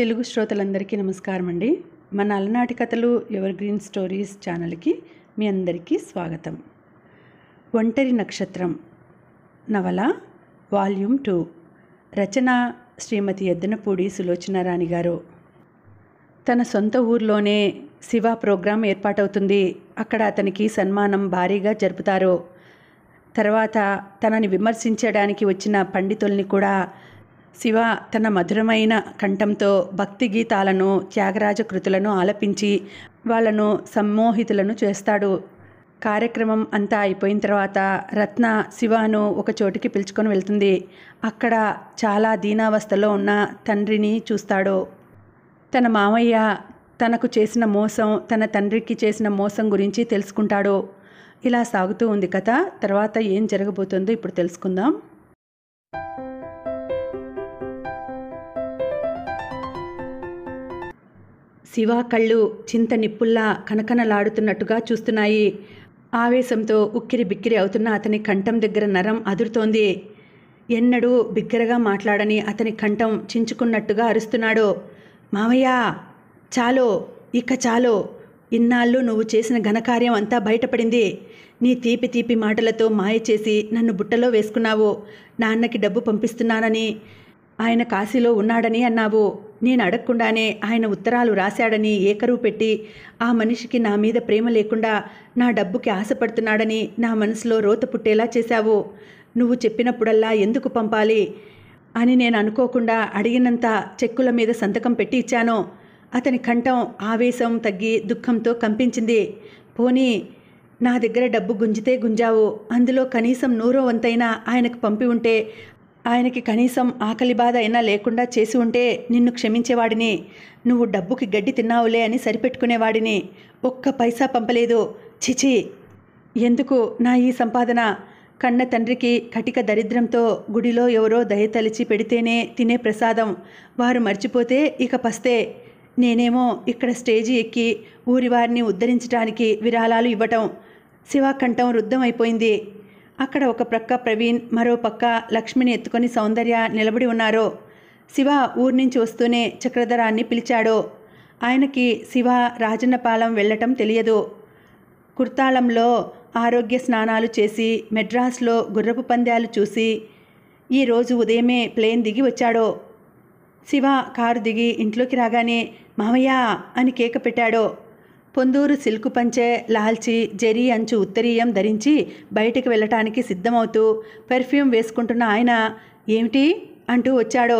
తెలుగు శ్రోతలందరికీ నమస్కారం అండి మన అలనాటి కథలు ఎవర్ గ్రీన్ స్టోరీస్ ఛానల్కి మీ అందరికీ స్వాగతం ఒంటరి నక్షత్రం నవల వాల్యూమ్ టూ రచన శ్రీమతి ఎద్దనపూడి సులోచనారాణి గారు తన సొంత ఊర్లోనే శివ ప్రోగ్రాం ఏర్పాటవుతుంది అక్కడ అతనికి సన్మానం భారీగా జరుపుతారు తర్వాత తనని విమర్శించడానికి వచ్చిన పండితుల్ని కూడా శివ తన మధురమైన కంఠంతో భక్తి గీతాలను త్యాగరాజ కృతులను ఆలపించి వాళ్లను సమ్మోహితులను చేస్తాడు కార్యక్రమం అంతా అయిపోయిన తర్వాత రత్న శివను ఒక చోటికి పిలుచుకొని వెళ్తుంది అక్కడ చాలా దీనావస్థలో ఉన్న తండ్రిని చూస్తాడు తన మామయ్య తనకు చేసిన మోసం తన తండ్రికి చేసిన మోసం గురించి తెలుసుకుంటాడు ఇలా సాగుతూ ఉంది కథ తర్వాత ఏం జరగబోతుందో ఇప్పుడు తెలుసుకుందాం శివా కళ్ళు చింత నిప్పుల్లా కనకనలాడుతున్నట్టుగా చూస్తున్నాయి ఆవేశంతో ఉక్కిరి బిక్కిరి అవుతున్న అతని కంఠం దగ్గర నరం అదురుతోంది ఎన్నడూ బిగ్గరగా మాట్లాడని అతని కంఠం చించుకున్నట్టుగా అరుస్తున్నాడు మావయ్య చాలో ఇక చాలో ఇన్నాళ్ళు నువ్వు చేసిన ఘనకార్యం అంతా బయటపడింది నీ తీపి తీపి మాటలతో మాయ చేసి నన్ను బుట్టలో వేసుకున్నావు నాన్నకి డబ్బు పంపిస్తున్నానని ఆయన కాశీలో ఉన్నాడని అన్నావు నేను అడగకుండానే ఆయన ఉత్తరాలు రాశాడని ఏకరువు పెట్టి ఆ మనిషికి నా మీద ప్రేమ లేకుండా నా డబ్బుకి ఆశపడుతున్నాడని నా మనసులో రోత పుట్టేలా చేశావు నువ్వు చెప్పినప్పుడల్లా ఎందుకు పంపాలి అని నేను అనుకోకుండా అడిగినంత చెక్కుల మీద సంతకం పెట్టి ఇచ్చాను అతని కంఠం ఆవేశం తగ్గి దుఃఖంతో కంపించింది పోనీ నా దగ్గర డబ్బు గుంజితే గుంజావు అందులో కనీసం నూరో వంతైనా ఆయనకు పంపి ఉంటే ఆయనకి కనీసం ఆకలి బాధ అయినా లేకుండా చేసి ఉంటే నిన్ను క్షమించేవాడిని నువ్వు డబ్బుకి గడ్డి తిన్నావులే అని సరిపెట్టుకునేవాడిని ఒక్క పైసా పంపలేదు చిచి ఎందుకు నా ఈ సంపాదన కన్న తండ్రికి కటిక దరిద్రంతో గుడిలో ఎవరో దయతలిచి పెడితేనే తినే ప్రసాదం వారు మర్చిపోతే ఇక పస్తే నేనేమో ఇక్కడ స్టేజీ ఎక్కి ఊరివారిని ఉద్ధరించడానికి విరాళాలు ఇవ్వటం శివాకంఠం రుద్ధమైపోయింది అక్కడ ఒక ప్రక్క ప్రవీణ్ మరో పక్క లక్ష్మిని ఎత్తుకొని సౌందర్య నిలబడి ఉన్నారో శివ ఊరి నుంచి వస్తూనే చక్రధరాన్ని పిలిచాడో ఆయనకి శివ రాజన్నపాలెం వెళ్ళటం తెలియదు కుర్తాళంలో ఆరోగ్య స్నానాలు చేసి మెడ్రాస్లో గుర్రపు పందాలు చూసి ఈరోజు ఉదయమే ప్లేన్ దిగి వచ్చాడో శివ కారు దిగి ఇంట్లోకి రాగానే మామయ్య అని కేక పెట్టాడో పొందూరు సిల్కు పంచె లాల్చి జెరీ అంచు ఉత్తరీయం ధరించి బయటికి వెళ్ళటానికి సిద్ధమవుతూ పెర్ఫ్యూమ్ వేసుకుంటున్న ఆయన ఏమిటి అంటూ వచ్చాడో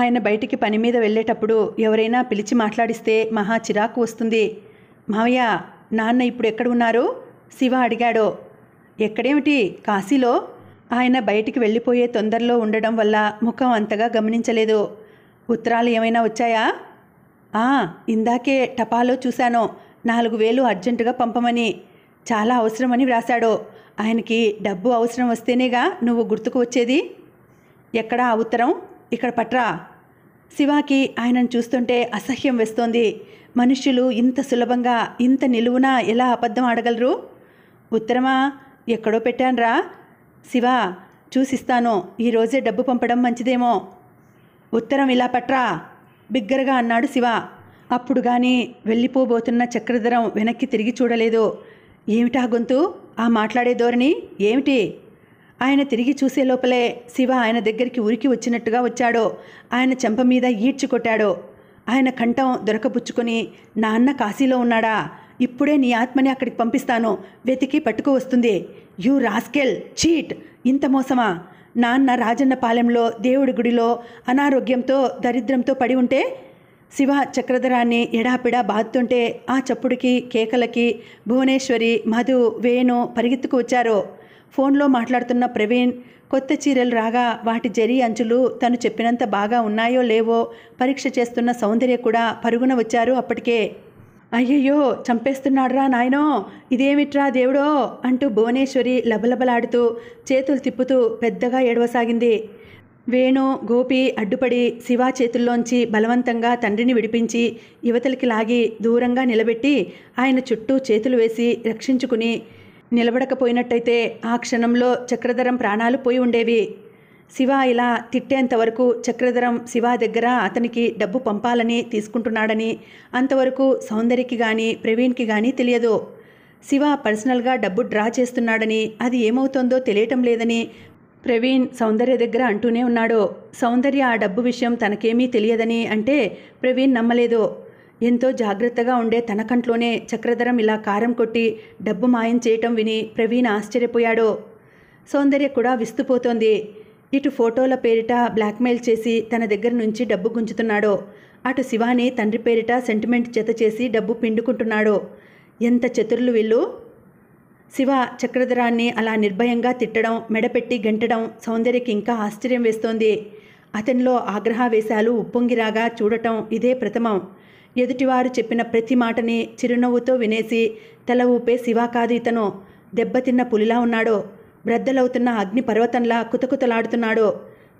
ఆయన బయటికి పని మీద వెళ్ళేటప్పుడు ఎవరైనా పిలిచి మాట్లాడిస్తే మహా చిరాకు వస్తుంది మావయ్య నాన్న ఇప్పుడు ఎక్కడ ఉన్నారు శివ అడిగాడో ఎక్కడేమిటి కాశీలో ఆయన బయటికి వెళ్ళిపోయే తొందరలో ఉండడం వల్ల ముఖం అంతగా గమనించలేదు ఉత్తరాలు ఏమైనా వచ్చాయా ఇందాకే టపాలో చూశాను నాలుగు వేలు అర్జెంటుగా పంపమని చాలా అవసరమని వ్రాశాడు ఆయనకి డబ్బు అవసరం వస్తేనేగా నువ్వు గుర్తుకు వచ్చేది ఎక్కడా ఆ ఉత్తరం ఇక్కడ పట్రా శివాకి ఆయనను చూస్తుంటే అసహ్యం వేస్తోంది మనుష్యులు ఇంత సులభంగా ఇంత నిలువునా ఎలా అబద్ధం ఆడగలరు ఉత్తరమా ఎక్కడో పెట్టానరా శివ చూసిస్తాను ఈరోజే డబ్బు పంపడం మంచిదేమో ఉత్తరం ఇలా పట్రా బిగ్గరగా అన్నాడు శివ అప్పుడు కానీ వెళ్ళిపోబోతున్న చక్రధరం వెనక్కి తిరిగి చూడలేదు ఏమిటా గొంతు ఆ మాట్లాడే ధోరణి ఏమిటి ఆయన తిరిగి చూసే లోపలే శివ ఆయన దగ్గరికి ఉరికి వచ్చినట్టుగా వచ్చాడో ఆయన చెంప మీద ఈడ్చి కొట్టాడో ఆయన కంఠం దొరకపుచ్చుకొని నాన్న కాశీలో ఉన్నాడా ఇప్పుడే నీ ఆత్మని అక్కడికి పంపిస్తాను వెతికి పట్టుకు వస్తుంది యూ రాస్కెల్ చీట్ ఇంత మోసమా నాన్న రాజన్న పాలెంలో దేవుడి గుడిలో అనారోగ్యంతో దరిద్రంతో పడి ఉంటే శివ చక్రధరాన్ని ఎడాపిడా బాదుతుంటే ఆ చప్పుడుకి కేకలకి భువనేశ్వరి మధు వేణు పరిగెత్తుకు వచ్చారు ఫోన్లో మాట్లాడుతున్న ప్రవీణ్ కొత్త చీరలు రాగా వాటి జరి అంచులు తను చెప్పినంత బాగా ఉన్నాయో లేవో పరీక్ష చేస్తున్న సౌందర్య కూడా పరుగున వచ్చారు అప్పటికే అయ్యయ్యో చంపేస్తున్నాడురా నాయనో ఇదేమిట్రా దేవుడో అంటూ భువనేశ్వరి లబలబలాడుతూ చేతులు తిప్పుతూ పెద్దగా ఏడవసాగింది వేణు గోపి అడ్డుపడి శివ చేతుల్లోంచి బలవంతంగా తండ్రిని విడిపించి యువతలకి లాగి దూరంగా నిలబెట్టి ఆయన చుట్టూ చేతులు వేసి రక్షించుకుని నిలబడకపోయినట్టయితే ఆ క్షణంలో చక్రధరం ప్రాణాలు పోయి ఉండేవి శివ ఇలా తిట్టేంతవరకు చక్రధరం శివ దగ్గర అతనికి డబ్బు పంపాలని తీసుకుంటున్నాడని అంతవరకు సౌందర్యకి కానీ ప్రవీణ్కి కానీ తెలియదు శివ పర్సనల్గా డబ్బు డ్రా చేస్తున్నాడని అది ఏమవుతుందో తెలియటం లేదని ప్రవీణ్ సౌందర్య దగ్గర అంటూనే ఉన్నాడు సౌందర్య ఆ డబ్బు విషయం తనకేమీ తెలియదని అంటే ప్రవీణ్ నమ్మలేదు ఎంతో జాగ్రత్తగా ఉండే తన కంట్లోనే చక్రధరం ఇలా కారం కొట్టి డబ్బు మాయం చేయటం విని ప్రవీణ్ ఆశ్చర్యపోయాడు సౌందర్య కూడా విస్తుపోతోంది ఇటు ఫోటోల పేరిట బ్లాక్మెయిల్ చేసి తన దగ్గర నుంచి డబ్బు గుంజుతున్నాడు అటు శివాని తండ్రి పేరిట సెంటిమెంట్ జత చేసి డబ్బు పిండుకుంటున్నాడు ఎంత చతురులు వీళ్ళు శివ చక్రధరాన్ని అలా నిర్భయంగా తిట్టడం మెడపెట్టి గెంటడం సౌందర్యకి ఇంకా ఆశ్చర్యం వేస్తోంది అతనిలో ఆగ్రహావేశాలు ఉప్పొంగిరాగా చూడటం ఇదే ప్రథమం ఎదుటివారు చెప్పిన ప్రతి మాటని చిరునవ్వుతో వినేసి తల ఊపే శివ కాదు ఇతను దెబ్బతిన్న పులిలా ఉన్నాడో బ్రద్దలవుతున్న అగ్నిపర్వతంలా కుతకుతలాడుతున్నాడో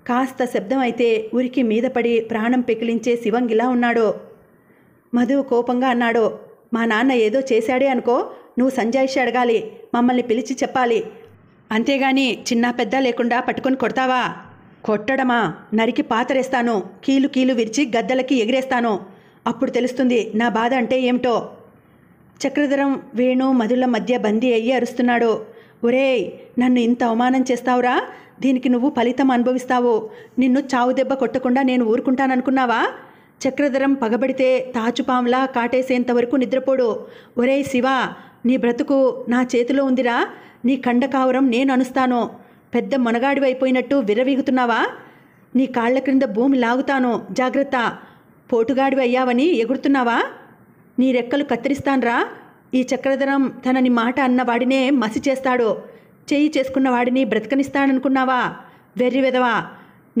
కాస్త శబ్దం అయితే ఉరికి మీద పడి ప్రాణం పెకిలించే శివంగిలా ఉన్నాడో మధు కోపంగా అన్నాడో మా నాన్న ఏదో చేశాడే అనుకో నువ్వు సంజాయిషి అడగాలి మమ్మల్ని పిలిచి చెప్పాలి అంతేగాని చిన్న పెద్ద లేకుండా పట్టుకొని కొడతావా కొట్టడమా నరికి పాతరేస్తాను కీలు కీలు విరిచి గద్దలకి ఎగిరేస్తాను అప్పుడు తెలుస్తుంది నా బాధ అంటే ఏమిటో చక్రధరం వేణు మధుల మధ్య బందీ అయ్యి అరుస్తున్నాడు ఒరేయ్ నన్ను ఇంత అవమానం చేస్తావురా దీనికి నువ్వు ఫలితం అనుభవిస్తావు నిన్ను చావు దెబ్బ కొట్టకుండా నేను ఊరుకుంటాననుకున్నావా చక్రధరం పగబడితే తాచుపాంలా కాటేసేంత వరకు నిద్రపోడు ఒరేయ్ శివ నీ బ్రతుకు నా చేతిలో ఉందిరా నీ ఖండకావరం నేను అనుస్తాను పెద్ద మునగాడివైపోయినట్టు విరవీగుతున్నావా నీ కాళ్ల క్రింద భూమి లాగుతాను జాగ్రత్త పోటుగాడివి అయ్యావని ఎగురుతున్నావా నీ రెక్కలు కత్తిరిస్తాన్రా ఈ చక్రధరం తనని మాట అన్నవాడినే మసి చేస్తాడు చేయి చేసుకున్న వాడిని బ్రతకనిస్తాననుకున్నావా వెర్రి వెదవా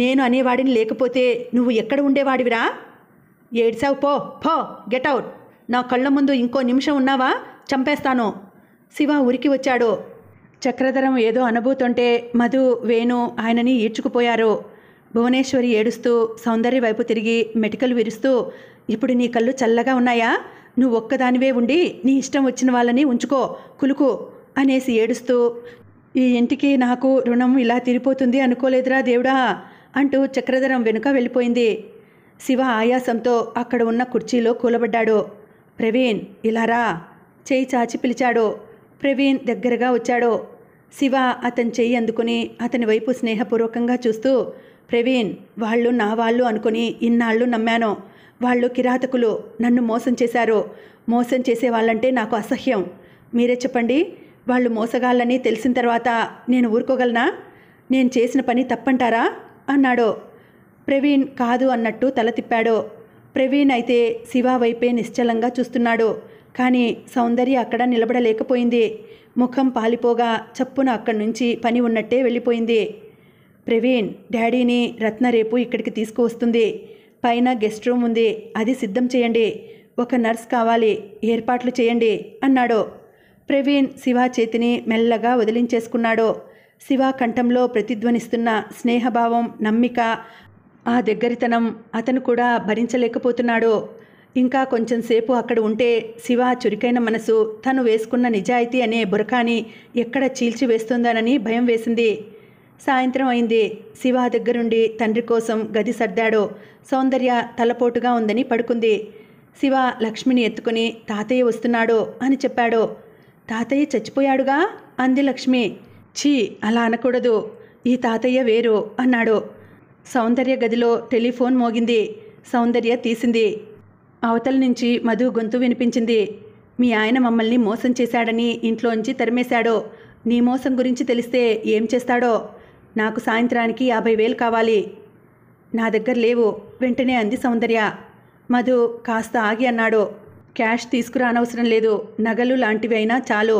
నేను అనేవాడిని లేకపోతే నువ్వు ఎక్కడ ఉండేవాడివిరా ఏడ్సావు పో పో గెట్అవుట్ నా కళ్ళ ముందు ఇంకో నిమిషం ఉన్నావా చంపేస్తాను శివ ఉరికి వచ్చాడు చక్రధరం ఏదో అనుభూతుంటే మధు వేణు ఆయనని ఈడ్చుకుపోయారు భువనేశ్వరి ఏడుస్తూ సౌందర్య వైపు తిరిగి మెటికలు విరుస్తూ ఇప్పుడు నీ కళ్ళు చల్లగా ఉన్నాయా నువ్వు ఒక్కదానివే ఉండి నీ ఇష్టం వచ్చిన వాళ్ళని ఉంచుకో కులుకు అనేసి ఏడుస్తూ ఈ ఇంటికి నాకు రుణం ఇలా తిరిపోతుంది అనుకోలేదురా దేవుడా అంటూ చక్రధరం వెనుక వెళ్ళిపోయింది శివ ఆయాసంతో అక్కడ ఉన్న కుర్చీలో కూలబడ్డాడు ప్రవీణ్ ఇలా రా చేయి చాచి పిలిచాడో ప్రవీణ్ దగ్గరగా వచ్చాడో శివ అతని చెయ్యి అందుకుని అతని వైపు స్నేహపూర్వకంగా చూస్తూ ప్రవీణ్ వాళ్ళు నా వాళ్ళు అనుకుని ఇన్నాళ్ళు నమ్మాను వాళ్ళు కిరాతకులు నన్ను మోసం చేశారు మోసం చేసే వాళ్ళంటే నాకు అసహ్యం మీరే చెప్పండి వాళ్ళు మోసగాళ్ళని తెలిసిన తర్వాత నేను ఊరుకోగలనా నేను చేసిన పని తప్పంటారా అన్నాడో ప్రవీణ్ కాదు అన్నట్టు తల తిప్పాడో ప్రవీణ్ అయితే శివ వైపే నిశ్చలంగా చూస్తున్నాడు కానీ సౌందర్య అక్కడ నిలబడలేకపోయింది ముఖం పాలిపోగా చప్పున అక్కడి నుంచి పని ఉన్నట్టే వెళ్ళిపోయింది ప్రవీణ్ డాడీని రత్న రేపు ఇక్కడికి తీసుకువస్తుంది పైన గెస్ట్ రూమ్ ఉంది అది సిద్ధం చేయండి ఒక నర్స్ కావాలి ఏర్పాట్లు చేయండి అన్నాడు ప్రవీణ్ శివ చేతిని మెల్లగా వదిలించేసుకున్నాడు శివ కంఠంలో ప్రతిధ్వనిస్తున్న స్నేహభావం నమ్మిక ఆ దగ్గరితనం అతను కూడా భరించలేకపోతున్నాడు ఇంకా కొంచెం సేపు అక్కడ ఉంటే శివ చురుకైన మనసు తను వేసుకున్న నిజాయితీ అనే బురకాని ఎక్కడ చీల్చి వేస్తుందానని భయం వేసింది సాయంత్రం అయింది శివ దగ్గరుండి తండ్రి కోసం గది సర్దాడు సౌందర్య తలపోటుగా ఉందని పడుకుంది శివ లక్ష్మిని ఎత్తుకుని తాతయ్య వస్తున్నాడు అని చెప్పాడు తాతయ్య చచ్చిపోయాడుగా అంది లక్ష్మి ఛీ అలా అనకూడదు ఈ తాతయ్య వేరు అన్నాడు సౌందర్య గదిలో టెలిఫోన్ మోగింది సౌందర్య తీసింది అవతల నుంచి మధు గొంతు వినిపించింది మీ ఆయన మమ్మల్ని మోసం చేశాడని ఇంట్లోంచి తరిమేశాడో నీ మోసం గురించి తెలిస్తే ఏం చేస్తాడో నాకు సాయంత్రానికి యాభై వేలు కావాలి నా దగ్గర లేవు వెంటనే అంది సౌందర్య మధు కాస్త ఆగి అన్నాడు క్యాష్ తీసుకురానవసరం లేదు నగలు లాంటివి అయినా చాలు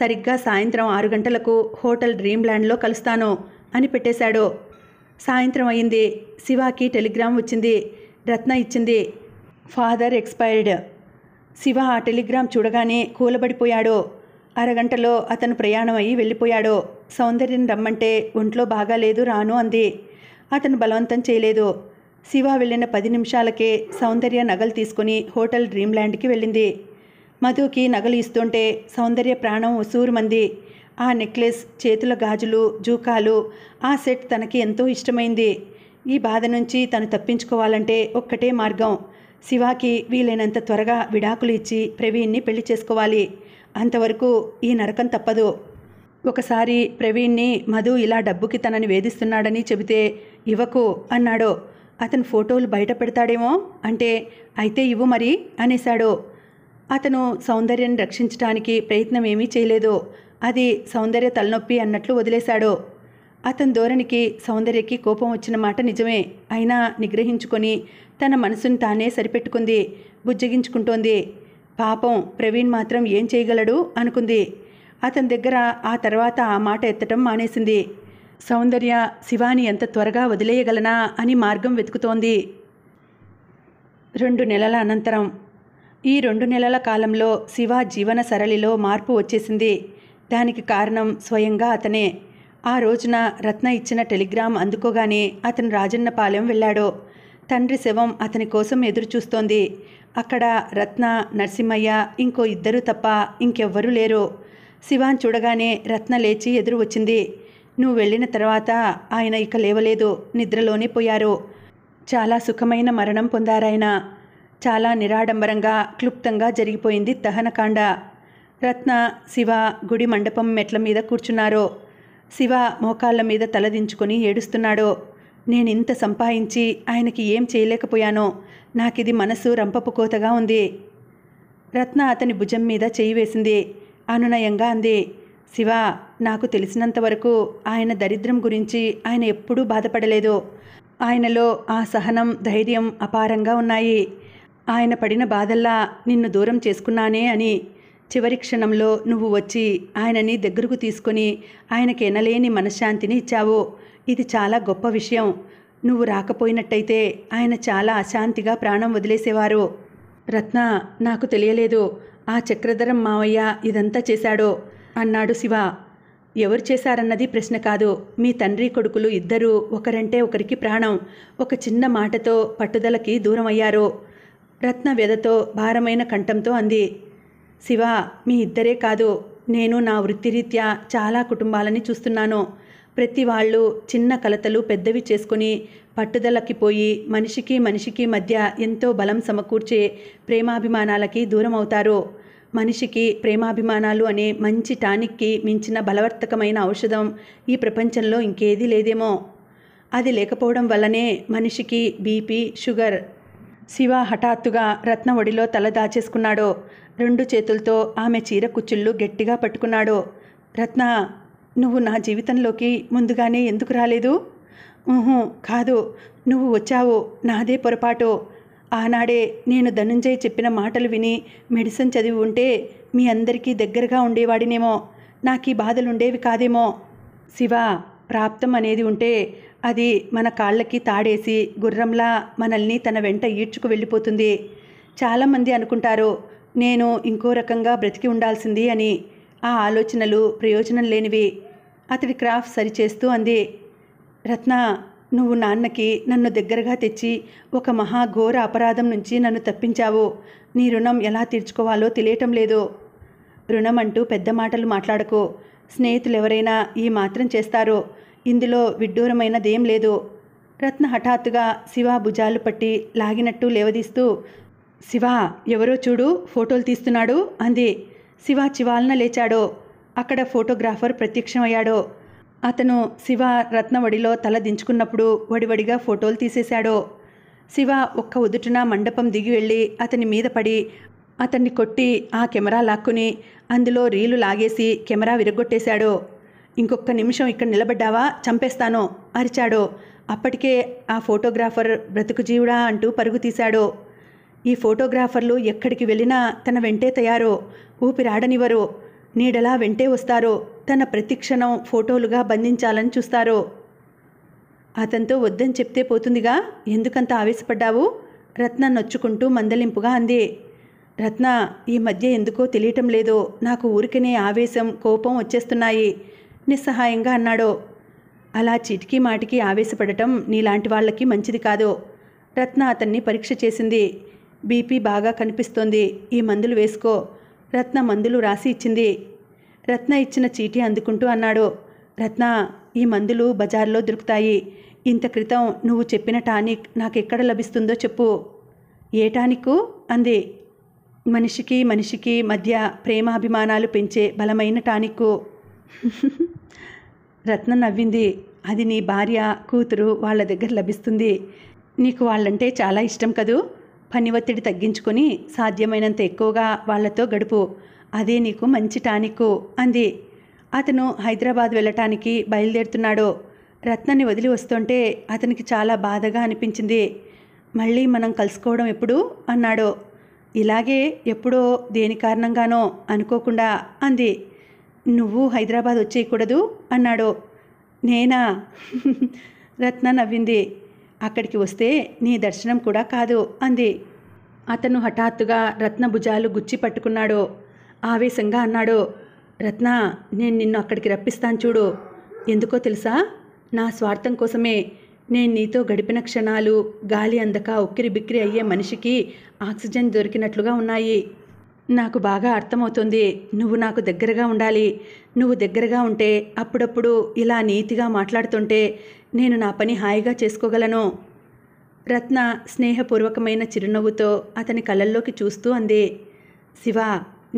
సరిగ్గా సాయంత్రం ఆరు గంటలకు హోటల్ డ్రీమ్ ల్యాండ్లో కలుస్తాను అని పెట్టేశాడు సాయంత్రం అయింది శివాకి టెలిగ్రామ్ వచ్చింది రత్న ఇచ్చింది ఫాదర్ ఎక్స్పైర్డ్ శివ ఆ టెలిగ్రామ్ చూడగానే కూలబడిపోయాడో అరగంటలో అతను ప్రయాణం అయ్యి వెళ్ళిపోయాడో సౌందర్యం రమ్మంటే ఒంట్లో బాగాలేదు రాను అంది అతను బలవంతం చేయలేదు శివ వెళ్ళిన పది నిమిషాలకే సౌందర్య నగలు తీసుకుని హోటల్ డ్రీమ్ల్యాండ్కి వెళ్ళింది మధుకి నగలు ఇస్తుంటే సౌందర్య ప్రాణం ఉసూరుమంది ఆ నెక్లెస్ చేతుల గాజులు జూకాలు ఆ సెట్ తనకి ఎంతో ఇష్టమైంది ఈ బాధ నుంచి తను తప్పించుకోవాలంటే ఒక్కటే మార్గం శివాకి వీలైనంత త్వరగా విడాకులు ఇచ్చి ప్రవీణ్ని పెళ్లి చేసుకోవాలి అంతవరకు ఈ నరకం తప్పదు ఒకసారి ప్రవీణ్ని మధు ఇలా డబ్బుకి తనని వేధిస్తున్నాడని చెబితే ఇవ్వకు అన్నాడు అతను ఫోటోలు బయట పెడతాడేమో అంటే అయితే ఇవ్వు మరి అనేశాడు అతను సౌందర్యాన్ని రక్షించడానికి ప్రయత్నం ఏమీ చేయలేదు అది సౌందర్య తలనొప్పి అన్నట్లు వదిలేశాడు అతని ధోరణికి సౌందర్యకి కోపం వచ్చిన మాట నిజమే అయినా నిగ్రహించుకొని తన మనసును తానే సరిపెట్టుకుంది బుజ్జగించుకుంటోంది పాపం ప్రవీణ్ మాత్రం ఏం చేయగలడు అనుకుంది అతని దగ్గర ఆ తర్వాత ఆ మాట ఎత్తటం మానేసింది సౌందర్య శివాని ఎంత త్వరగా వదిలేయగలనా అని మార్గం వెతుకుతోంది రెండు నెలల అనంతరం ఈ రెండు నెలల కాలంలో శివ జీవన సరళిలో మార్పు వచ్చేసింది దానికి కారణం స్వయంగా అతనే ఆ రోజున రత్న ఇచ్చిన టెలిగ్రామ్ అందుకోగానే అతను రాజన్నపాలెం వెళ్ళాడు తండ్రి శవం అతని కోసం ఎదురుచూస్తోంది అక్కడ రత్న నరసింహయ్య ఇంకో ఇద్దరు తప్ప ఇంకెవ్వరూ లేరు శివాన్ చూడగానే రత్న లేచి ఎదురు వచ్చింది నువ్వు వెళ్ళిన తర్వాత ఆయన ఇక లేవలేదు నిద్రలోనే పోయారు చాలా సుఖమైన మరణం పొందారాయన చాలా నిరాడంబరంగా క్లుప్తంగా జరిగిపోయింది దహనకాండ రత్న శివ గుడి మండపం మెట్ల మీద కూర్చున్నారు శివ మోకాళ్ళ మీద తలదించుకొని ఏడుస్తున్నాడో నేనింత సంపాదించి ఆయనకి ఏం చేయలేకపోయానో నాకిది మనసు రంపపు కోతగా ఉంది రత్న అతని భుజం మీద చేయి వేసింది అనునయంగా అంది శివ నాకు తెలిసినంతవరకు ఆయన దరిద్రం గురించి ఆయన ఎప్పుడూ బాధపడలేదు ఆయనలో ఆ సహనం ధైర్యం అపారంగా ఉన్నాయి ఆయన పడిన బాధల్లా నిన్ను దూరం చేసుకున్నానే అని చివరి క్షణంలో నువ్వు వచ్చి ఆయనని దగ్గరకు తీసుకుని ఆయనకి ఎనలేని మనశ్శాంతిని ఇచ్చావు ఇది చాలా గొప్ప విషయం నువ్వు రాకపోయినట్టయితే ఆయన చాలా అశాంతిగా ప్రాణం వదిలేసేవారు రత్న నాకు తెలియలేదు ఆ చక్రధరం మావయ్య ఇదంతా చేశాడో అన్నాడు శివ ఎవరు చేశారన్నది ప్రశ్న కాదు మీ తండ్రి కొడుకులు ఇద్దరూ ఒకరంటే ఒకరికి ప్రాణం ఒక చిన్న మాటతో పట్టుదలకి దూరమయ్యారు రత్న వ్యధతో భారమైన కంఠంతో అంది శివ మీ ఇద్దరే కాదు నేను నా వృత్తిరీత్యా చాలా కుటుంబాలని చూస్తున్నాను ప్రతి వాళ్ళు చిన్న కలతలు పెద్దవి చేసుకుని పట్టుదలకి పోయి మనిషికి మనిషికి మధ్య ఎంతో బలం సమకూర్చే ప్రేమాభిమానాలకి దూరం అవుతారు మనిషికి ప్రేమాభిమానాలు అనే మంచి టానిక్కి మించిన బలవర్తకమైన ఔషధం ఈ ప్రపంచంలో ఇంకేదీ లేదేమో అది లేకపోవడం వల్లనే మనిషికి బీపీ షుగర్ శివ హఠాత్తుగా రత్న ఒడిలో తల దాచేసుకున్నాడో రెండు చేతులతో ఆమె చీర కుచ్చుళ్ళు గట్టిగా పట్టుకున్నాడో రత్న నువ్వు నా జీవితంలోకి ముందుగానే ఎందుకు రాలేదు కాదు నువ్వు వచ్చావు నాదే పొరపాటు ఆనాడే నేను ధనుంజయ్ చెప్పిన మాటలు విని మెడిసిన్ చదివి ఉంటే మీ అందరికీ దగ్గరగా ఉండేవాడినేమో నాకు ఈ బాధలుండేవి కాదేమో శివ ప్రాప్తం అనేది ఉంటే అది మన కాళ్ళకి తాడేసి గుర్రంలా మనల్ని తన వెంట ఈడ్చుకు వెళ్ళిపోతుంది చాలామంది అనుకుంటారు నేను ఇంకో రకంగా బ్రతికి ఉండాల్సింది అని ఆ ఆలోచనలు ప్రయోజనం లేనివి అతడి క్రాఫ్ట్ సరిచేస్తూ అంది రత్న నువ్వు నాన్నకి నన్ను దగ్గరగా తెచ్చి ఒక మహా ఘోర అపరాధం నుంచి నన్ను తప్పించావు నీ రుణం ఎలా తీర్చుకోవాలో తెలియటం లేదు రుణం అంటూ పెద్ద మాటలు మాట్లాడకు స్నేహితులెవరైనా ఈ మాత్రం చేస్తారు ఇందులో విడ్డూరమైనదేం లేదు రత్న హఠాత్తుగా శివ భుజాలు పట్టి లాగినట్టు లేవదీస్తూ శివ ఎవరో చూడు ఫోటోలు తీస్తున్నాడు అంది శివ చివాలన లేచాడో అక్కడ ఫోటోగ్రాఫర్ ప్రత్యక్షమయ్యాడో అతను శివ రత్న వడిలో తల దించుకున్నప్పుడు వడివడిగా ఫోటోలు తీసేశాడో శివ ఒక్క ఉదుటిన మండపం దిగి వెళ్ళి అతని మీద పడి అతన్ని కొట్టి ఆ కెమెరా లాక్కుని అందులో రీలు లాగేసి కెమెరా విరగొట్టేశాడో ఇంకొక నిమిషం ఇక్కడ నిలబడ్డావా చంపేస్తానో అరిచాడో అప్పటికే ఆ ఫోటోగ్రాఫర్ బ్రతుకు జీవుడా అంటూ పరుగు తీశాడో ఈ ఫోటోగ్రాఫర్లు ఎక్కడికి వెళ్ళినా తన వెంటే తయారో ఊపిరాడనివరో నీడలా వెంటే వస్తారో తన ప్రతిక్షణం ఫోటోలుగా బంధించాలని చూస్తారో అతనితో వద్దని చెప్తే పోతుందిగా ఎందుకంత ఆవేశపడ్డావు రత్న నొచ్చుకుంటూ మందలింపుగా అంది రత్న ఈ మధ్య ఎందుకో తెలియటం లేదో నాకు ఊరికనే ఆవేశం కోపం వచ్చేస్తున్నాయి నిస్సహాయంగా అన్నాడో అలా చిటికీ మాటికి ఆవేశపడటం నీలాంటి వాళ్ళకి మంచిది కాదు రత్న అతన్ని పరీక్ష చేసింది బీపీ బాగా కనిపిస్తోంది ఈ మందులు వేసుకో రత్న మందులు రాసి ఇచ్చింది రత్న ఇచ్చిన చీటీ అందుకుంటూ అన్నాడు రత్న ఈ మందులు బజార్లో దొరుకుతాయి ఇంత క్రితం నువ్వు చెప్పిన టానిక్ నాకెక్కడ లభిస్తుందో చెప్పు ఏ టానిక్ అంది మనిషికి మనిషికి మధ్య ప్రేమాభిమానాలు పెంచే బలమైన టానిక్కు రత్న నవ్వింది అది నీ భార్య కూతురు వాళ్ళ దగ్గర లభిస్తుంది నీకు వాళ్ళంటే చాలా ఇష్టం కదూ పని ఒత్తిడి తగ్గించుకొని సాధ్యమైనంత ఎక్కువగా వాళ్లతో గడుపు అదే నీకు మంచి టానిక్ అంది అతను హైదరాబాద్ వెళ్ళటానికి బయలుదేరుతున్నాడు రత్నాన్ని వదిలి వస్తుంటే అతనికి చాలా బాధగా అనిపించింది మళ్ళీ మనం కలుసుకోవడం ఎప్పుడు అన్నాడు ఇలాగే ఎప్పుడో దేని కారణంగానో అనుకోకుండా అంది నువ్వు హైదరాబాద్ వచ్చేయకూడదు అన్నాడు నేనా రత్న నవ్వింది అక్కడికి వస్తే నీ దర్శనం కూడా కాదు అంది అతను హఠాత్తుగా రత్న భుజాలు గుచ్చి పట్టుకున్నాడు ఆవేశంగా అన్నాడు రత్న నేను నిన్ను అక్కడికి రప్పిస్తాను చూడు ఎందుకో తెలుసా నా స్వార్థం కోసమే నేను నీతో గడిపిన క్షణాలు గాలి అందక ఉక్కిరి బిక్కిరి అయ్యే మనిషికి ఆక్సిజన్ దొరికినట్లుగా ఉన్నాయి నాకు బాగా అర్థమవుతుంది నువ్వు నాకు దగ్గరగా ఉండాలి నువ్వు దగ్గరగా ఉంటే అప్పుడప్పుడు ఇలా నీతిగా మాట్లాడుతుంటే నేను నా పని హాయిగా చేసుకోగలను రత్న స్నేహపూర్వకమైన చిరునవ్వుతో అతని కళ్ళల్లోకి చూస్తూ అంది శివ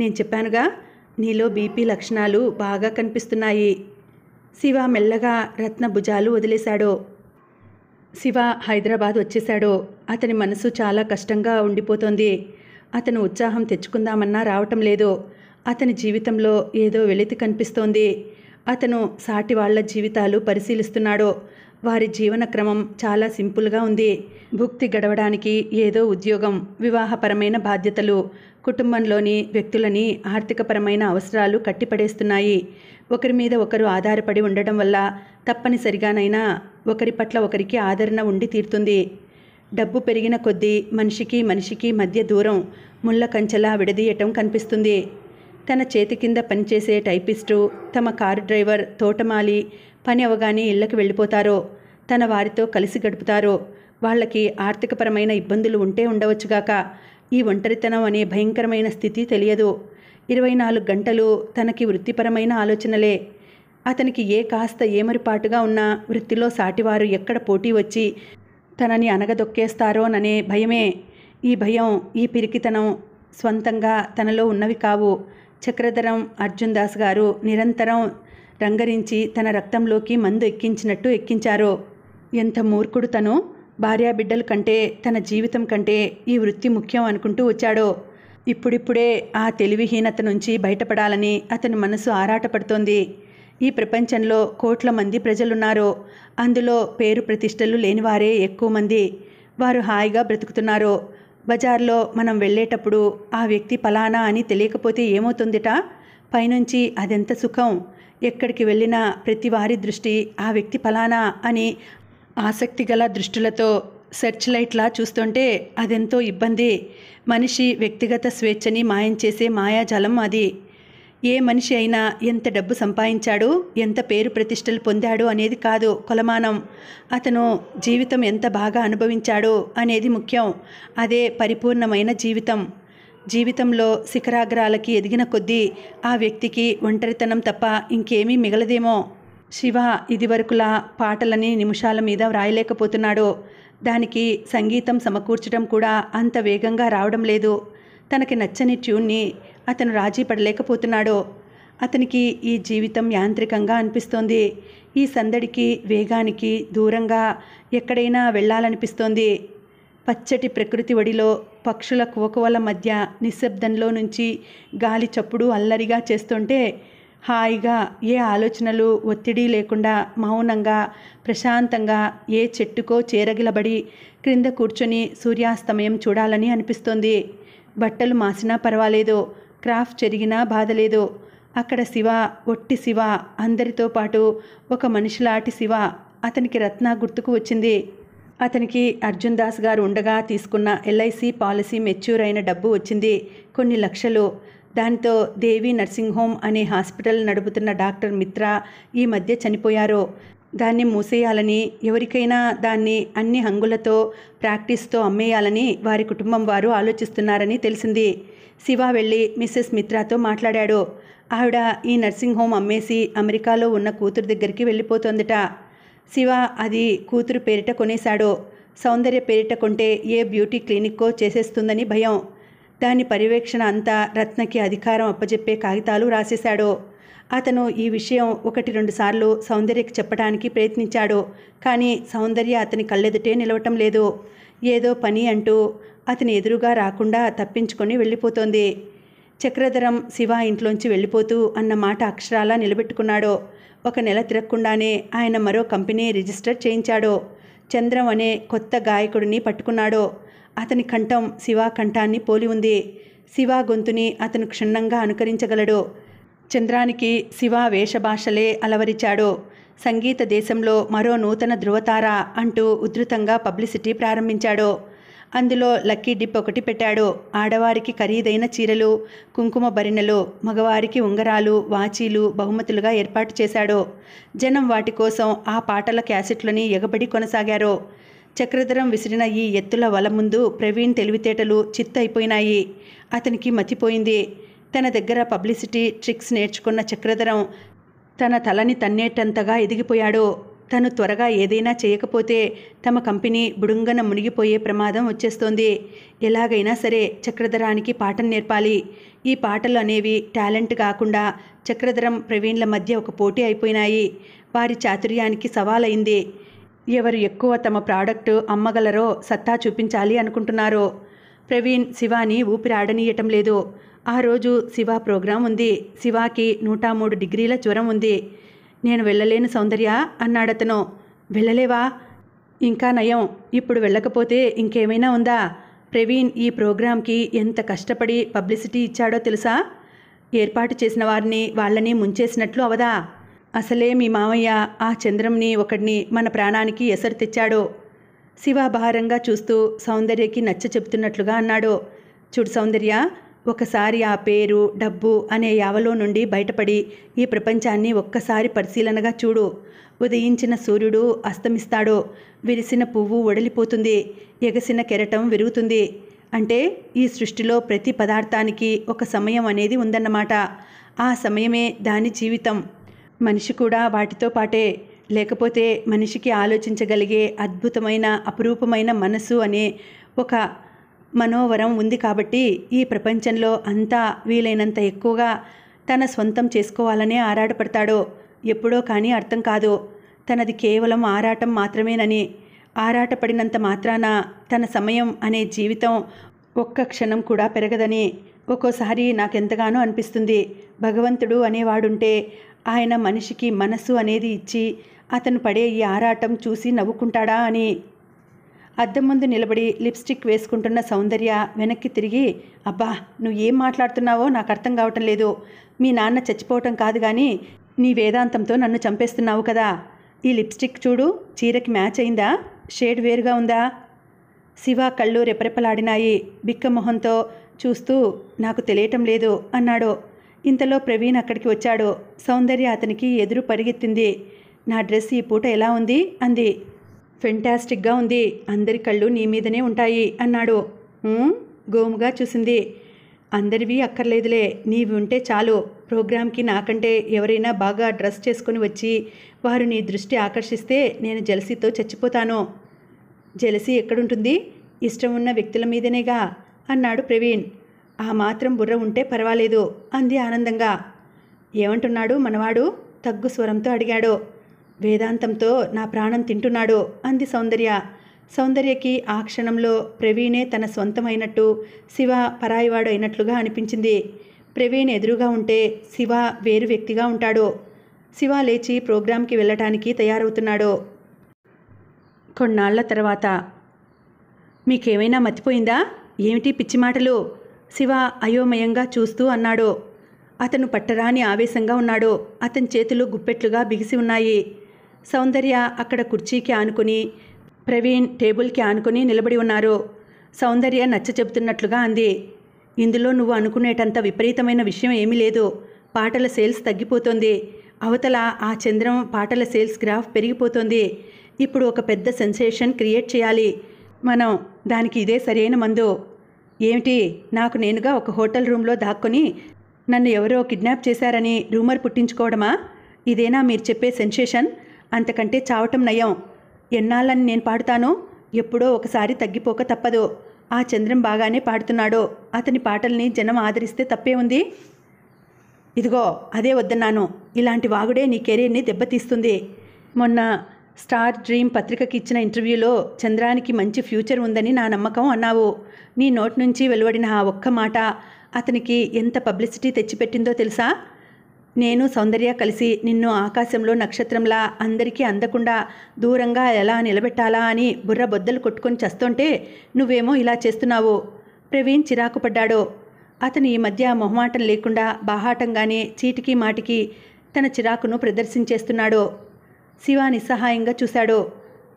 నేను చెప్పానుగా నీలో బీపీ లక్షణాలు బాగా కనిపిస్తున్నాయి శివ మెల్లగా రత్న భుజాలు వదిలేశాడు శివ హైదరాబాద్ వచ్చేశాడు అతని మనసు చాలా కష్టంగా ఉండిపోతుంది అతను ఉత్సాహం తెచ్చుకుందామన్నా రావటం లేదు అతని జీవితంలో ఏదో వెలితి కనిపిస్తోంది అతను సాటి వాళ్ల జీవితాలు పరిశీలిస్తున్నాడు వారి జీవన క్రమం చాలా సింపుల్గా ఉంది భుక్తి గడవడానికి ఏదో ఉద్యోగం వివాహపరమైన బాధ్యతలు కుటుంబంలోని వ్యక్తులని ఆర్థికపరమైన అవసరాలు కట్టిపడేస్తున్నాయి ఒకరి మీద ఒకరు ఆధారపడి ఉండడం వల్ల తప్పనిసరిగానైనా ఒకరి పట్ల ఒకరికి ఆదరణ ఉండి తీరుతుంది డబ్బు పెరిగిన కొద్దీ మనిషికి మనిషికి మధ్య దూరం ముళ్ళ కంచెలా విడదీయటం కనిపిస్తుంది తన చేతి కింద పనిచేసే టైపిస్టు తమ కారు డ్రైవర్ తోటమాలి పని అవగానే ఇళ్లకు వెళ్ళిపోతారో తన వారితో కలిసి గడుపుతారో వాళ్ళకి ఆర్థికపరమైన ఇబ్బందులు ఉంటే ఉండవచ్చుగాక ఈ ఒంటరితనం అనే భయంకరమైన స్థితి తెలియదు ఇరవై నాలుగు గంటలు తనకి వృత్తిపరమైన ఆలోచనలే అతనికి ఏ కాస్త ఏమరిపాటుగా ఉన్నా వృత్తిలో సాటివారు ఎక్కడ పోటీ వచ్చి తనని అనగదొక్కేస్తారోననే భయమే ఈ భయం ఈ పిరికితనం స్వంతంగా తనలో ఉన్నవి కావు చక్రధరం అర్జున్ దాస్ గారు నిరంతరం రంగరించి తన రక్తంలోకి మందు ఎక్కించినట్టు ఎక్కించారు ఎంత మూర్ఖుడు తను భార్యాబిడ్డల కంటే తన జీవితం కంటే ఈ వృత్తి ముఖ్యం అనుకుంటూ వచ్చాడో ఇప్పుడిప్పుడే ఆ తెలివిహీనత నుంచి బయటపడాలని అతని మనసు ఆరాటపడుతోంది ఈ ప్రపంచంలో కోట్ల మంది ప్రజలున్నారో అందులో పేరు ప్రతిష్టలు లేనివారే ఎక్కువ మంది వారు హాయిగా బ్రతుకుతున్నారు బజార్లో మనం వెళ్ళేటప్పుడు ఆ వ్యక్తి పలానా అని తెలియకపోతే ఏమవుతుందిట పైనుంచి అదెంత సుఖం ఎక్కడికి వెళ్ళినా ప్రతి వారి దృష్టి ఆ వ్యక్తి పలానా అని ఆసక్తిగల దృష్టిలతో సెర్చ్ లైట్లా చూస్తుంటే అదెంతో ఇబ్బంది మనిషి వ్యక్తిగత స్వేచ్ఛని మాయం చేసే మాయాజలం అది ఏ మనిషి అయినా ఎంత డబ్బు సంపాదించాడు ఎంత పేరు ప్రతిష్టలు పొందాడు అనేది కాదు కొలమానం అతను జీవితం ఎంత బాగా అనుభవించాడు అనేది ముఖ్యం అదే పరిపూర్ణమైన జీవితం జీవితంలో శిఖరాగ్రాలకి ఎదిగిన కొద్దీ ఆ వ్యక్తికి ఒంటరితనం తప్ప ఇంకేమీ మిగలదేమో శివ ఇదివరకులా పాటలని నిమిషాల మీద వ్రాయలేకపోతున్నాడు దానికి సంగీతం సమకూర్చడం కూడా అంత వేగంగా రావడం లేదు తనకి నచ్చని ట్యూన్ని అతను రాజీ పడలేకపోతున్నాడో అతనికి ఈ జీవితం యాంత్రికంగా అనిపిస్తోంది ఈ సందడికి వేగానికి దూరంగా ఎక్కడైనా వెళ్ళాలనిపిస్తోంది పచ్చటి ప్రకృతి ఒడిలో పక్షుల కువకువల మధ్య నిశ్శబ్దంలో నుంచి గాలి చప్పుడు అల్లరిగా చేస్తుంటే హాయిగా ఏ ఆలోచనలు ఒత్తిడి లేకుండా మౌనంగా ప్రశాంతంగా ఏ చెట్టుకో చేరగిలబడి క్రింద కూర్చొని సూర్యాస్తమయం చూడాలని అనిపిస్తోంది బట్టలు మాసినా పర్వాలేదు క్రాఫ్ట్ జరిగినా బాధలేదు అక్కడ శివ ఒట్టి శివ అందరితో పాటు ఒక మనిషిలాటి శివ అతనికి రత్న గుర్తుకు వచ్చింది అతనికి అర్జున్ దాస్ గారు ఉండగా తీసుకున్న ఎల్ఐసి పాలసీ మెచ్యూర్ అయిన డబ్బు వచ్చింది కొన్ని లక్షలు దాంతో దేవి నర్సింగ్ హోమ్ అనే హాస్పిటల్ నడుపుతున్న డాక్టర్ మిత్ర ఈ మధ్య చనిపోయారు దాన్ని మూసేయాలని ఎవరికైనా దాన్ని అన్ని హంగులతో ప్రాక్టీస్తో అమ్మేయాలని వారి కుటుంబం వారు ఆలోచిస్తున్నారని తెలిసింది శివ వెళ్ళి మిస్సెస్ మిత్రాతో మాట్లాడాడు ఆవిడ ఈ నర్సింగ్ హోమ్ అమ్మేసి అమెరికాలో ఉన్న కూతురు దగ్గరికి వెళ్ళిపోతుందట శివ అది కూతురు పేరిట కొనేశాడు సౌందర్య పేరిట కొంటే ఏ బ్యూటీ క్లినిక్కో చేసేస్తుందని భయం దాని పర్యవేక్షణ అంతా రత్నకి అధికారం అప్పజెప్పే కాగితాలు రాసేశాడు అతను ఈ విషయం ఒకటి రెండు సార్లు సౌందర్యకి చెప్పడానికి ప్రయత్నించాడు కానీ సౌందర్య అతని కళ్ళెదుటే నిలవటం లేదు ఏదో పని అంటూ అతని ఎదురుగా రాకుండా తప్పించుకొని వెళ్ళిపోతోంది చక్రధరం శివ ఇంట్లోంచి వెళ్ళిపోతూ అన్న మాట అక్షరాలా నిలబెట్టుకున్నాడో ఒక నెల తిరగకుండానే ఆయన మరో కంపెనీ రిజిస్టర్ చేయించాడో చంద్రం అనే కొత్త గాయకుడిని పట్టుకున్నాడో అతని కంఠం శివ కంఠాన్ని పోలి ఉంది శివ గొంతుని అతను క్షుణ్ణంగా అనుకరించగలడు చంద్రానికి శివ వేషభాషలే అలవరిచాడు సంగీత దేశంలో మరో నూతన ధృవతార అంటూ ఉధృతంగా పబ్లిసిటీ ప్రారంభించాడు అందులో లక్కీ డిప్ ఒకటి పెట్టాడు ఆడవారికి ఖరీదైన చీరలు కుంకుమ భరిణలు మగవారికి ఉంగరాలు వాచీలు బహుమతులుగా ఏర్పాటు చేశాడు జనం వాటి కోసం ఆ పాటల క్యాసెట్లని ఎగబడి కొనసాగారు చక్రధరం విసిరిన ఈ ఎత్తుల వల ముందు ప్రవీణ్ తెలివితేటలు చిత్తైపోయినాయి అతనికి మతిపోయింది తన దగ్గర పబ్లిసిటీ ట్రిక్స్ నేర్చుకున్న చక్రధరం తన తలని తన్నేటంతగా ఎదిగిపోయాడు తను త్వరగా ఏదైనా చేయకపోతే తమ కంపెనీ బుడుంగన మునిగిపోయే ప్రమాదం వచ్చేస్తోంది ఎలాగైనా సరే చక్రధరానికి పాఠం నేర్పాలి ఈ పాటలు అనేవి టాలెంట్ కాకుండా చక్రధరం ప్రవీణ్ల మధ్య ఒక పోటీ అయిపోయినాయి వారి చాతుర్యానికి సవాలైంది ఎవరు ఎక్కువ తమ ప్రాడక్టు అమ్మగలరో సత్తా చూపించాలి అనుకుంటున్నారో ప్రవీణ్ శివాని ఊపిరి ఆడనీయటం లేదు ఆ రోజు శివ ప్రోగ్రాం ఉంది శివాకి నూట మూడు డిగ్రీల జ్వరం ఉంది నేను వెళ్ళలేను సౌందర్య అన్నాడతను వెళ్ళలేవా ఇంకా నయం ఇప్పుడు వెళ్ళకపోతే ఇంకేమైనా ఉందా ప్రవీణ్ ఈ ప్రోగ్రాంకి ఎంత కష్టపడి పబ్లిసిటీ ఇచ్చాడో తెలుసా ఏర్పాటు చేసిన వారిని వాళ్ళని ముంచేసినట్లు అవదా అసలే మీ మామయ్య ఆ చంద్రంని ఒకడిని మన ప్రాణానికి ఎసరు తెచ్చాడో శివ భారంగా చూస్తూ సౌందర్యకి నచ్చ చెబుతున్నట్లుగా అన్నాడు చూడు సౌందర్య ఒకసారి ఆ పేరు డబ్బు అనే యావలో నుండి బయటపడి ఈ ప్రపంచాన్ని ఒక్కసారి పరిశీలనగా చూడు ఉదయించిన సూర్యుడు అస్తమిస్తాడు విరిసిన పువ్వు ఒడలిపోతుంది ఎగసిన కెరటం విరుగుతుంది అంటే ఈ సృష్టిలో ప్రతి పదార్థానికి ఒక సమయం అనేది ఉందన్నమాట ఆ సమయమే దాని జీవితం మనిషి కూడా వాటితో పాటే లేకపోతే మనిషికి ఆలోచించగలిగే అద్భుతమైన అపురూపమైన మనసు అనే ఒక మనోవరం ఉంది కాబట్టి ఈ ప్రపంచంలో అంతా వీలైనంత ఎక్కువగా తన సొంతం చేసుకోవాలనే ఆరాటపడతాడో ఎప్పుడో కానీ అర్థం కాదు తనది కేవలం ఆరాటం మాత్రమేనని ఆరాటపడినంత మాత్రాన తన సమయం అనే జీవితం ఒక్క క్షణం కూడా పెరగదని ఒక్కోసారి నాకెంతగానో అనిపిస్తుంది భగవంతుడు అనేవాడుంటే ఆయన మనిషికి మనస్సు అనేది ఇచ్చి అతను పడే ఈ ఆరాటం చూసి నవ్వుకుంటాడా అని అద్దం ముందు నిలబడి లిప్స్టిక్ వేసుకుంటున్న సౌందర్య వెనక్కి తిరిగి అబ్బా నువ్వు ఏం మాట్లాడుతున్నావో నాకు అర్థం కావటం లేదు మీ నాన్న చచ్చిపోవటం కాదు కానీ నీ వేదాంతంతో నన్ను చంపేస్తున్నావు కదా ఈ లిప్స్టిక్ చూడు చీరకి మ్యాచ్ అయిందా షేడ్ వేరుగా ఉందా శివ కళ్ళు రెపరెపలాడినాయి బిక్కమొహంతో చూస్తూ నాకు తెలియటం లేదు అన్నాడు ఇంతలో ప్రవీణ్ అక్కడికి వచ్చాడు సౌందర్య అతనికి ఎదురు పరిగెత్తింది నా డ్రెస్ ఈ పూట ఎలా ఉంది అంది ఫెంటాస్టిక్గా ఉంది అందరి కళ్ళు నీ మీదనే ఉంటాయి అన్నాడు గోముగా చూసింది అందరివి అక్కర్లేదులే నీవి ఉంటే చాలు ప్రోగ్రామ్కి నాకంటే ఎవరైనా బాగా డ్రెస్ చేసుకుని వచ్చి వారు నీ దృష్టి ఆకర్షిస్తే నేను జెలసీతో చచ్చిపోతాను జెలసీ ఎక్కడుంటుంది ఇష్టం ఉన్న వ్యక్తుల మీదనేగా అన్నాడు ప్రవీణ్ ఆ మాత్రం బుర్ర ఉంటే పర్వాలేదు అంది ఆనందంగా ఏమంటున్నాడు మనవాడు తగ్గు స్వరంతో అడిగాడు వేదాంతంతో నా ప్రాణం తింటున్నాడో అంది సౌందర్య సౌందర్యకి ఆ క్షణంలో ప్రవీణే తన సొంతమైనట్టు శివ పరాయివాడు అయినట్లుగా అనిపించింది ప్రవీణ్ ఎదురుగా ఉంటే శివ వేరు వ్యక్తిగా ఉంటాడో శివ లేచి ప్రోగ్రాంకి వెళ్ళటానికి తయారవుతున్నాడో కొన్నాళ్ల తర్వాత మీకేమైనా మతిపోయిందా ఏమిటి పిచ్చి మాటలు శివ అయోమయంగా చూస్తూ అన్నాడో అతను పట్టరాని ఆవేశంగా ఉన్నాడో అతని చేతులు గుప్పెట్లుగా బిగిసి ఉన్నాయి సౌందర్య అక్కడ కుర్చీకి ఆనుకుని ప్రవీణ్ టేబుల్కి ఆనుకుని నిలబడి ఉన్నారు సౌందర్య నచ్చ చెబుతున్నట్లుగా అంది ఇందులో నువ్వు అనుకునేటంత విపరీతమైన విషయం ఏమీ లేదు పాటల సేల్స్ తగ్గిపోతుంది అవతల ఆ చంద్రం పాటల సేల్స్ గ్రాఫ్ పెరిగిపోతుంది ఇప్పుడు ఒక పెద్ద సెన్సేషన్ క్రియేట్ చేయాలి మనం దానికి ఇదే సరైన మందు ఏమిటి నాకు నేనుగా ఒక హోటల్ రూమ్లో దాక్కొని నన్ను ఎవరో కిడ్నాప్ చేశారని రూమర్ పుట్టించుకోవడమా ఇదేనా మీరు చెప్పే సెన్సేషన్ అంతకంటే చావటం నయం ఎన్నాళ్ళని నేను పాడుతానో ఎప్పుడో ఒకసారి తగ్గిపోక తప్పదు ఆ చంద్రం బాగానే పాడుతున్నాడో అతని పాటల్ని జనం ఆదరిస్తే తప్పే ఉంది ఇదిగో అదే వద్దన్నాను ఇలాంటి వాగుడే నీ కెరీర్ని దెబ్బతీస్తుంది మొన్న స్టార్ డ్రీమ్ పత్రికకి ఇచ్చిన ఇంటర్వ్యూలో చంద్రానికి మంచి ఫ్యూచర్ ఉందని నా నమ్మకం అన్నావు నీ నోటి నుంచి వెలువడిన ఆ ఒక్క మాట అతనికి ఎంత పబ్లిసిటీ తెచ్చిపెట్టిందో తెలుసా నేను సౌందర్య కలిసి నిన్ను ఆకాశంలో నక్షత్రంలా అందరికీ అందకుండా దూరంగా ఎలా నిలబెట్టాలా అని బుర్ర బొద్దలు కొట్టుకొని చస్తుంటే నువ్వేమో ఇలా చేస్తున్నావు ప్రవీణ్ చిరాకు పడ్డాడో అతను ఈ మధ్య మొహమాటం లేకుండా బాహాటంగానే చీటికి మాటికి తన చిరాకును ప్రదర్శించేస్తున్నాడో శివ నిస్సహాయంగా చూశాడో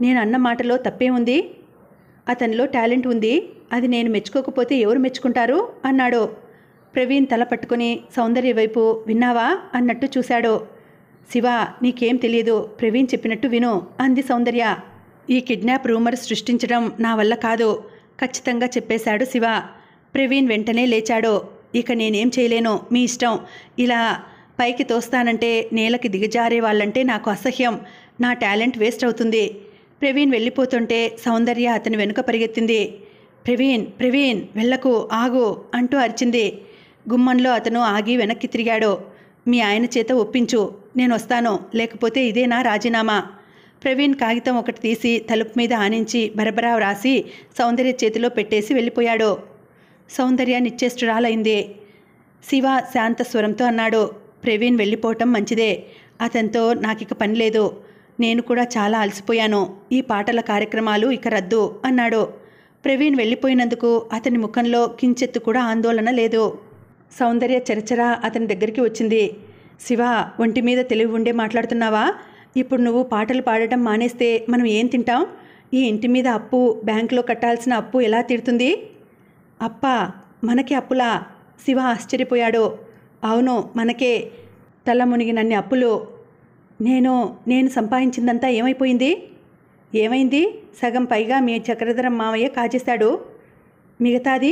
నేను అన్న మాటలో తప్పే ఉంది అతనిలో టాలెంట్ ఉంది అది నేను మెచ్చుకోకపోతే ఎవరు మెచ్చుకుంటారు అన్నాడో ప్రవీణ్ తల పట్టుకుని సౌందర్య వైపు విన్నావా అన్నట్టు చూశాడు శివ నీకేం తెలియదు ప్రవీణ్ చెప్పినట్టు విను అంది సౌందర్య ఈ కిడ్నాప్ రూమర్ సృష్టించడం నా వల్ల కాదు ఖచ్చితంగా చెప్పేశాడు శివ ప్రవీణ్ వెంటనే లేచాడు ఇక నేనేం చేయలేను మీ ఇష్టం ఇలా పైకి తోస్తానంటే నేలకి దిగజారే వాళ్ళంటే నాకు అసహ్యం నా టాలెంట్ వేస్ట్ అవుతుంది ప్రవీణ్ వెళ్ళిపోతుంటే సౌందర్య అతని వెనుక పరిగెత్తింది ప్రవీణ్ ప్రవీణ్ వెళ్ళకు ఆగు అంటూ అరిచింది గుమ్మంలో అతను ఆగి వెనక్కి తిరిగాడు మీ ఆయన చేత ఒప్పించు నేను వస్తాను లేకపోతే ఇదే నా రాజీనామా ప్రవీణ్ కాగితం ఒకటి తీసి తలుపు మీద ఆనించి బరబరా వ్రాసి సౌందర్య చేతిలో పెట్టేసి వెళ్ళిపోయాడు సౌందర్య నిశ్చేష్టురాలైంది శివ శాంత స్వరంతో అన్నాడు ప్రవీణ్ వెళ్ళిపోవటం మంచిదే అతనితో నాకిక పని లేదు నేను కూడా చాలా అలసిపోయాను ఈ పాటల కార్యక్రమాలు ఇక రద్దు అన్నాడు ప్రవీణ్ వెళ్ళిపోయినందుకు అతని ముఖంలో కించెత్తు కూడా ఆందోళన లేదు సౌందర్య చరిచర అతని దగ్గరికి వచ్చింది శివ ఒంటి మీద తెలివి ఉండే మాట్లాడుతున్నావా ఇప్పుడు నువ్వు పాటలు పాడటం మానేస్తే మనం ఏం తింటాం ఈ ఇంటి మీద అప్పు బ్యాంకులో కట్టాల్సిన అప్పు ఎలా తీరుతుంది అప్ప మనకి అప్పులా శివ ఆశ్చర్యపోయాడు అవును మనకే తల మునిగినన్ని అప్పులు నేను నేను సంపాదించిందంతా ఏమైపోయింది ఏమైంది సగం పైగా మీ చక్రధరం మావయ్య కాజేశాడు మిగతాది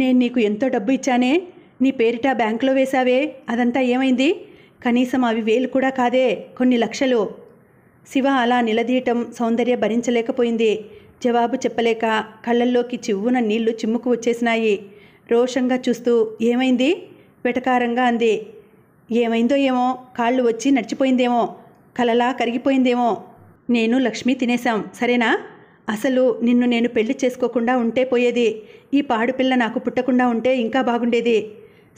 నేను నీకు ఎంతో డబ్బు ఇచ్చానే నీ పేరిట బ్యాంకులో వేశావే అదంతా ఏమైంది కనీసం అవి వేలు కూడా కాదే కొన్ని లక్షలు శివ అలా నిలదీయటం సౌందర్య భరించలేకపోయింది జవాబు చెప్పలేక కళ్ళల్లోకి చివ్వున నీళ్లు చిమ్ముకు వచ్చేసినాయి రోషంగా చూస్తూ ఏమైంది వెటకారంగా అంది ఏమైందో ఏమో కాళ్ళు వచ్చి నడిచిపోయిందేమో కలలా కరిగిపోయిందేమో నేను లక్ష్మి తినేశాం సరేనా అసలు నిన్ను నేను పెళ్లి చేసుకోకుండా ఉంటే పోయేది ఈ పాడుపిల్ల నాకు పుట్టకుండా ఉంటే ఇంకా బాగుండేది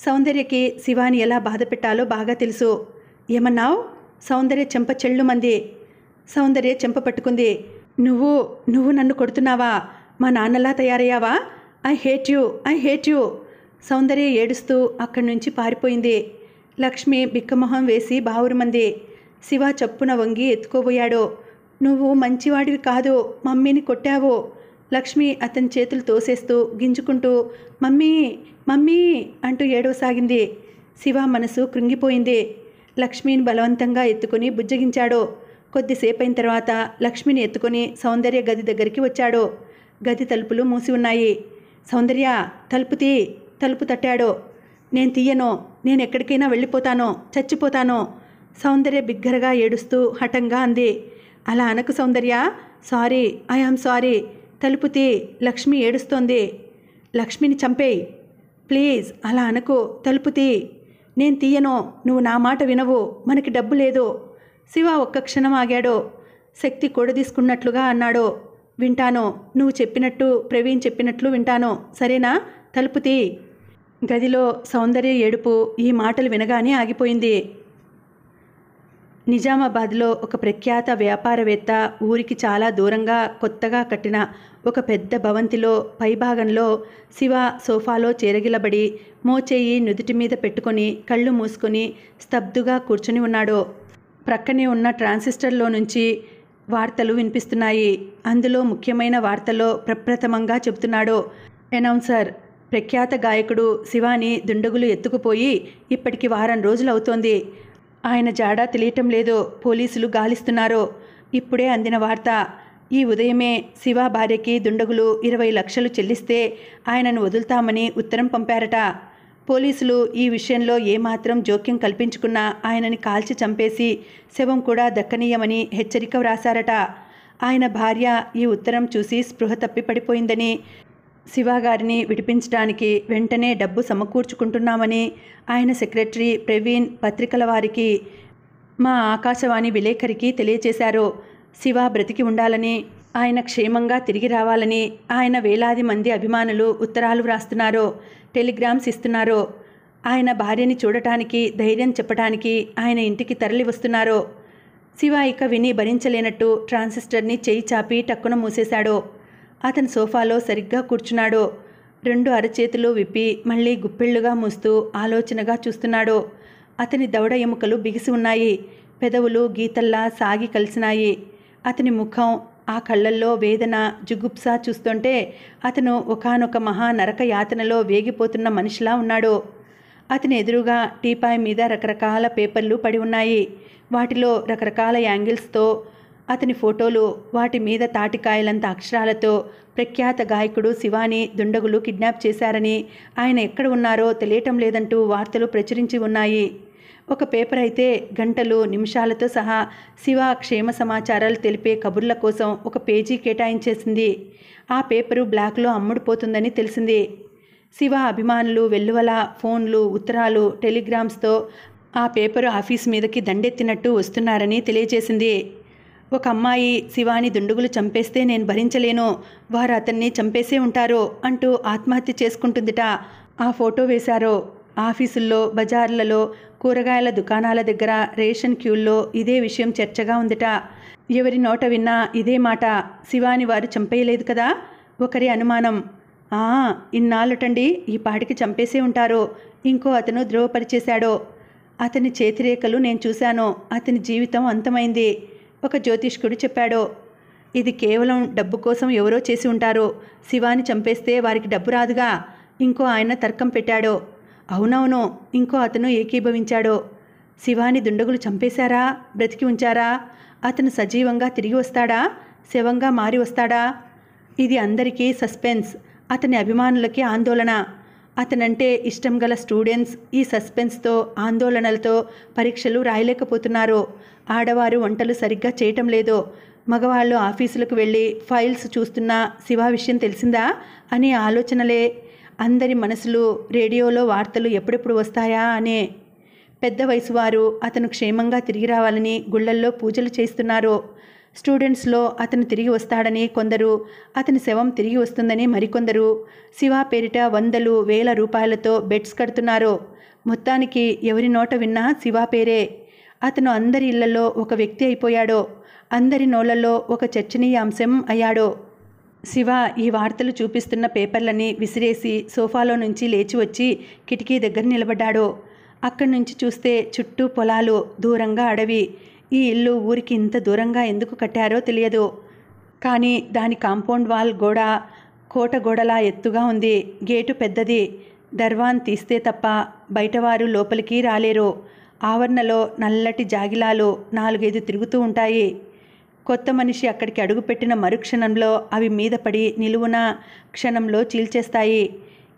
సౌందర్యకి శివాని ఎలా బాధ పెట్టాలో బాగా తెలుసు ఏమన్నావు సౌందర్య చెంప మంది సౌందర్య చెంప పట్టుకుంది నువ్వు నువ్వు నన్ను కొడుతున్నావా మా నాన్నలా తయారయ్యావా I hate you I hate you Soundarya ఏడుస్తూ అక్కడి నుంచి పారిపోయింది లక్ష్మి బిక్కమొహం వేసి బావురుమంది శివ చప్పున వంగి ఎత్తుకోబోయాడు నువ్వు మంచివాడివి కాదు మమ్మీని కొట్టావు లక్ష్మి అతని చేతులు తోసేస్తూ గింజుకుంటూ మమ్మీ మమ్మీ అంటూ ఏడవసాగింది శివ మనసు కృంగిపోయింది లక్ష్మిని బలవంతంగా ఎత్తుకుని బుజ్జగించాడు కొద్దిసేపు అయిన తర్వాత లక్ష్మిని ఎత్తుకుని సౌందర్య గది దగ్గరికి వచ్చాడు గది తలుపులు మూసి ఉన్నాయి సౌందర్య తలుపు తీ తలుపు తట్టాడు నేను తీయను నేను ఎక్కడికైనా వెళ్ళిపోతాను చచ్చిపోతాను సౌందర్య బిగ్గరగా ఏడుస్తూ హఠంగా అంది అలా అనకు Soundarya sorry I am sorry తలుపు తీ లక్ష్మి ఏడుస్తోంది లక్ష్మిని చంపేయి ప్లీజ్ అలా అనుకో తలుపు తీ నేను తీయను నువ్వు నా మాట వినవు మనకి డబ్బు లేదు శివ ఒక్క క్షణం ఆగాడో శక్తి తీసుకున్నట్లుగా అన్నాడో వింటాను నువ్వు చెప్పినట్టు ప్రవీణ్ చెప్పినట్లు వింటాను సరేనా తలుపు తీ గదిలో సౌందర్య ఏడుపు ఈ మాటలు వినగానే ఆగిపోయింది నిజామాబాద్లో ఒక ప్రఖ్యాత వ్యాపారవేత్త ఊరికి చాలా దూరంగా కొత్తగా కట్టిన ఒక పెద్ద భవంతిలో పైభాగంలో శివ సోఫాలో చేరగిలబడి మోచేయి నుదుటి మీద పెట్టుకొని కళ్ళు మూసుకొని స్తబ్దుగా కూర్చొని ఉన్నాడు ప్రక్కనే ఉన్న ట్రాన్సిస్టర్లో నుంచి వార్తలు వినిపిస్తున్నాయి అందులో ముఖ్యమైన వార్తలో ప్రప్రథమంగా చెబుతున్నాడు అనౌన్సర్ ప్రఖ్యాత గాయకుడు శివాని దుండగులు ఎత్తుకుపోయి ఇప్పటికి వారం రోజులవుతోంది ఆయన జాడా తెలియటం లేదో పోలీసులు గాలిస్తున్నారో ఇప్పుడే అందిన వార్త ఈ ఉదయమే శివ భార్యకి దుండగులు ఇరవై లక్షలు చెల్లిస్తే ఆయనను వదులుతామని ఉత్తరం పంపారట పోలీసులు ఈ విషయంలో ఏమాత్రం జోక్యం కల్పించుకున్నా ఆయనని కాల్చి చంపేసి శవం కూడా దక్కనీయమని హెచ్చరిక వ్రాశారట ఆయన భార్య ఈ ఉత్తరం చూసి స్పృహ తప్పి పడిపోయిందని శివగారిని విడిపించడానికి వెంటనే డబ్బు సమకూర్చుకుంటున్నామని ఆయన సెక్రటరీ ప్రవీణ్ పత్రికల వారికి మా ఆకాశవాణి విలేకరికి తెలియచేశారు శివ బ్రతికి ఉండాలని ఆయన క్షేమంగా తిరిగి రావాలని ఆయన వేలాది మంది అభిమానులు ఉత్తరాలు వ్రాస్తున్నారు టెలిగ్రామ్స్ ఇస్తున్నారు ఆయన భార్యని చూడటానికి ధైర్యం చెప్పడానికి ఆయన ఇంటికి తరలి వస్తున్నారు శివ ఇక విని భరించలేనట్టు ట్రాన్సిస్టర్ని చేయి చాపి టక్కున మూసేశాడు అతను సోఫాలో సరిగ్గా కూర్చున్నాడో రెండు అరచేతులు విప్పి మళ్ళీ గుప్పిళ్ళుగా మూస్తూ ఆలోచనగా చూస్తున్నాడో అతని దవడ ఎముకలు బిగిసి ఉన్నాయి పెదవులు గీతల్లా సాగి కలిసినాయి అతని ముఖం ఆ కళ్ళల్లో వేదన జుగుప్స చూస్తుంటే అతను ఒకనొక మహా నరక యాతనలో వేగిపోతున్న మనిషిలా ఉన్నాడు అతని ఎదురుగా టీపాయ్ మీద రకరకాల పేపర్లు పడి ఉన్నాయి వాటిలో రకరకాల యాంగిల్స్తో అతని ఫోటోలు వాటి మీద తాటికాయలంత అక్షరాలతో ప్రఖ్యాత గాయకుడు శివాని దుండగులు కిడ్నాప్ చేశారని ఆయన ఎక్కడ ఉన్నారో తెలియటం లేదంటూ వార్తలు ప్రచురించి ఉన్నాయి ఒక పేపర్ అయితే గంటలు నిమిషాలతో సహా శివ క్షేమ సమాచారాలు తెలిపే కబుర్ల కోసం ఒక పేజీ కేటాయించేసింది ఆ పేపరు బ్లాక్లో అమ్ముడుపోతుందని తెలిసింది శివ అభిమానులు వెల్లువల ఫోన్లు ఉత్తరాలు టెలిగ్రామ్స్తో ఆ పేపరు ఆఫీస్ మీదకి దండెత్తినట్టు వస్తున్నారని తెలియజేసింది ఒక అమ్మాయి శివాని దుండుగులు చంపేస్తే నేను భరించలేను వారు అతన్ని చంపేసే ఉంటారో అంటూ ఆత్మహత్య చేసుకుంటుందిట ఆ ఫోటో వేశారో ఆఫీసుల్లో బజార్లలో కూరగాయల దుకాణాల దగ్గర రేషన్ క్యూల్లో ఇదే విషయం చర్చగా ఉందిట ఎవరి నోట విన్నా ఇదే మాట శివాని వారు చంపేయలేదు కదా ఒకరి అనుమానం ఆ ఇన్నాళ్ళుటండి ఈ పాటికి చంపేసే ఉంటారు ఇంకో అతను ధృవపరిచేశాడో అతని చేతిరేఖలు నేను చూశాను అతని జీవితం అంతమైంది ఒక జ్యోతిష్కుడు చెప్పాడో ఇది కేవలం డబ్బు కోసం ఎవరో చేసి ఉంటారు శివాని చంపేస్తే వారికి డబ్బు రాదుగా ఇంకో ఆయన తర్కం పెట్టాడో అవునవును ఇంకో అతను ఏకీభవించాడో శివాని దుండగులు చంపేశారా బ్రతికి ఉంచారా అతను సజీవంగా తిరిగి వస్తాడా శవంగా మారి వస్తాడా ఇది అందరికీ సస్పెన్స్ అతని అభిమానులకి ఆందోళన అతనంటే ఇష్టం గల స్టూడెంట్స్ ఈ సస్పెన్స్తో ఆందోళనలతో పరీక్షలు రాయలేకపోతున్నారు ఆడవారు వంటలు సరిగ్గా చేయటం లేదో మగవాళ్ళు ఆఫీసులకు వెళ్ళి ఫైల్స్ చూస్తున్న శివ విషయం తెలిసిందా అనే ఆలోచనలే అందరి మనసులు రేడియోలో వార్తలు ఎప్పుడెప్పుడు వస్తాయా అనే పెద్ద వయసు వారు అతను క్షేమంగా తిరిగి రావాలని గుళ్ళల్లో పూజలు చేస్తున్నారు స్టూడెంట్స్లో అతను తిరిగి వస్తాడని కొందరు అతని శవం తిరిగి వస్తుందని మరికొందరు శివ పేరిట వందలు వేల రూపాయలతో బెడ్స్ కడుతున్నారు మొత్తానికి ఎవరి నోట విన్నా శివ పేరే అతను అందరి ఇళ్లలో ఒక వ్యక్తి అయిపోయాడో అందరి నోళ్లలో ఒక చర్చనీయాంశం అయ్యాడో శివ ఈ వార్తలు చూపిస్తున్న పేపర్లని విసిరేసి సోఫాలో నుంచి లేచి వచ్చి కిటికీ దగ్గర నిలబడ్డాడు అక్కడి నుంచి చూస్తే చుట్టూ పొలాలు దూరంగా అడవి ఈ ఇల్లు ఊరికి ఇంత దూరంగా ఎందుకు కట్టారో తెలియదు కానీ దాని కాంపౌండ్ వాల్ గోడ కోట గోడలా ఎత్తుగా ఉంది గేటు పెద్దది దర్వాన్ తీస్తే తప్ప బయటవారు లోపలికి రాలేరు ఆవరణలో నల్లటి జాగిలాలు నాలుగైదు తిరుగుతూ ఉంటాయి కొత్త మనిషి అక్కడికి అడుగుపెట్టిన మరుక్షణంలో అవి మీద పడి నిలువున క్షణంలో చీల్చేస్తాయి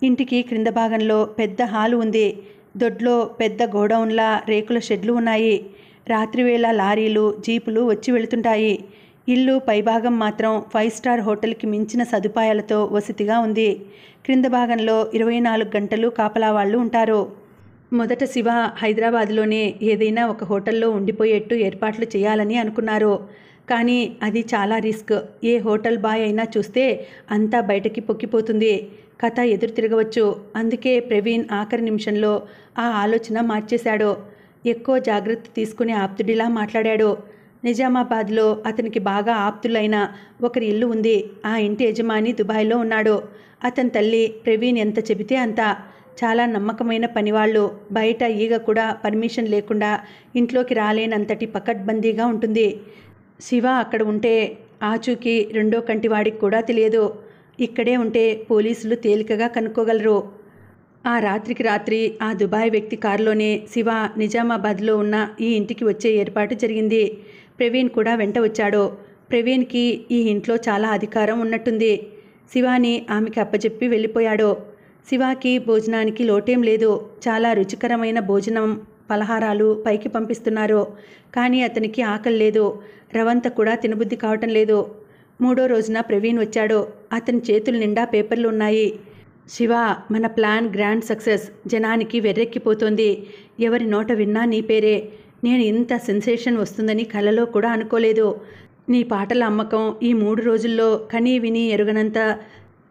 ఇంటికి క్రింద భాగంలో పెద్ద హాలు ఉంది దొడ్లో పెద్ద గోడౌన్లా రేకుల షెడ్లు ఉన్నాయి రాత్రివేళ లారీలు జీపులు వచ్చి వెళుతుంటాయి ఇల్లు పైభాగం మాత్రం ఫైవ్ స్టార్ హోటల్కి మించిన సదుపాయాలతో వసతిగా ఉంది క్రింద భాగంలో ఇరవై నాలుగు గంటలు కాపలా వాళ్ళు ఉంటారు మొదట శివ హైదరాబాద్లోనే ఏదైనా ఒక హోటల్లో ఉండిపోయేట్టు ఏర్పాట్లు చేయాలని అనుకున్నారు కానీ అది చాలా రిస్క్ ఏ హోటల్ బాయ్ అయినా చూస్తే అంతా బయటకి పొక్కిపోతుంది కథ ఎదురు తిరగవచ్చు అందుకే ప్రవీణ్ ఆఖరి నిమిషంలో ఆ ఆలోచన మార్చేశాడు ఎక్కువ జాగ్రత్త తీసుకునే ఆప్తుడిలా మాట్లాడాడు నిజామాబాద్లో అతనికి బాగా ఆప్తులైన ఒకరి ఇల్లు ఉంది ఆ ఇంటి యజమాని దుబాయ్లో ఉన్నాడు అతని తల్లి ప్రవీణ్ ఎంత చెబితే అంత చాలా నమ్మకమైన పనివాళ్ళు బయట ఈగ కూడా పర్మిషన్ లేకుండా ఇంట్లోకి రాలేనంతటి పకడ్బందీగా ఉంటుంది శివ అక్కడ ఉంటే ఆచూకి రెండో కంటివాడికి కూడా తెలియదు ఇక్కడే ఉంటే పోలీసులు తేలికగా కనుక్కోగలరు ఆ రాత్రికి రాత్రి ఆ దుబాయ్ వ్యక్తి కారులోనే శివ నిజామాబాద్లో ఉన్న ఈ ఇంటికి వచ్చే ఏర్పాటు జరిగింది ప్రవీణ్ కూడా వెంట వచ్చాడు ప్రవీణ్కి ఈ ఇంట్లో చాలా అధికారం ఉన్నట్టుంది శివాని ఆమెకి అప్పచెప్పి వెళ్ళిపోయాడు శివాకి భోజనానికి లోటేం లేదు చాలా రుచికరమైన భోజనం పలహారాలు పైకి పంపిస్తున్నారో కానీ అతనికి ఆకలి లేదు రవంత కూడా తినబుద్ధి కావటం లేదు మూడో రోజున ప్రవీణ్ వచ్చాడు అతని చేతుల నిండా పేపర్లు ఉన్నాయి శివ మన ప్లాన్ గ్రాండ్ సక్సెస్ జనానికి వెర్రెక్కిపోతుంది ఎవరి నోట విన్నా నీ పేరే నేను ఇంత సెన్సేషన్ వస్తుందని కలలో కూడా అనుకోలేదు నీ పాటల అమ్మకం ఈ మూడు రోజుల్లో కనీ విని ఎరుగనంత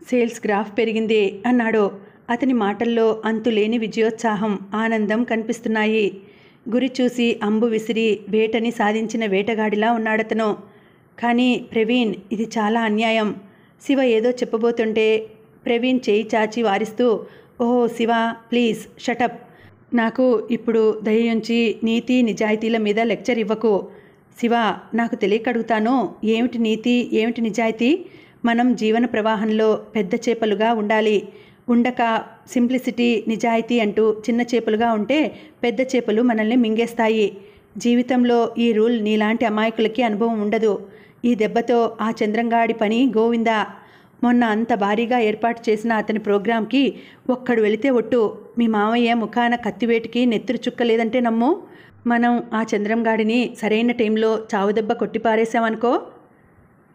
సేల్స్ గ్రాఫ్ పెరిగింది అన్నాడు అతని మాటల్లో అంతులేని విజయోత్సాహం ఆనందం కనిపిస్తున్నాయి గురి చూసి అంబు విసిరి వేటని సాధించిన వేటగాడిలా ఉన్నాడతను కానీ ప్రవీణ్ ఇది చాలా అన్యాయం శివ ఏదో చెప్పబోతుంటే ప్రవీణ్ చేయి చాచి వారిస్తూ ఓహో శివ ప్లీజ్ షటప్ నాకు ఇప్పుడు దయయుంచి నీతి నిజాయితీల మీద లెక్చర్ ఇవ్వకు శివ నాకు తెలియకడుగుతాను ఏమిటి నీతి ఏమిటి నిజాయితీ మనం జీవన ప్రవాహంలో పెద్ద చేపలుగా ఉండాలి ఉండక సింప్లిసిటీ నిజాయితీ అంటూ చిన్న చేపలుగా ఉంటే పెద్ద చేపలు మనల్ని మింగేస్తాయి జీవితంలో ఈ రూల్ నీలాంటి అమాయకులకి అనుభవం ఉండదు ఈ దెబ్బతో ఆ చంద్రంగాడి పని గోవిందా మొన్న అంత భారీగా ఏర్పాటు చేసిన అతని ప్రోగ్రాంకి ఒక్కడు వెళితే ఒట్టు మీ మామయ్య ముఖాన కత్తివేటికి నెత్తురు చుక్కలేదంటే నమ్ము మనం ఆ చంద్రంగాడిని సరైన టైంలో చావుదెబ్బ కొట్టిపారేశామనుకో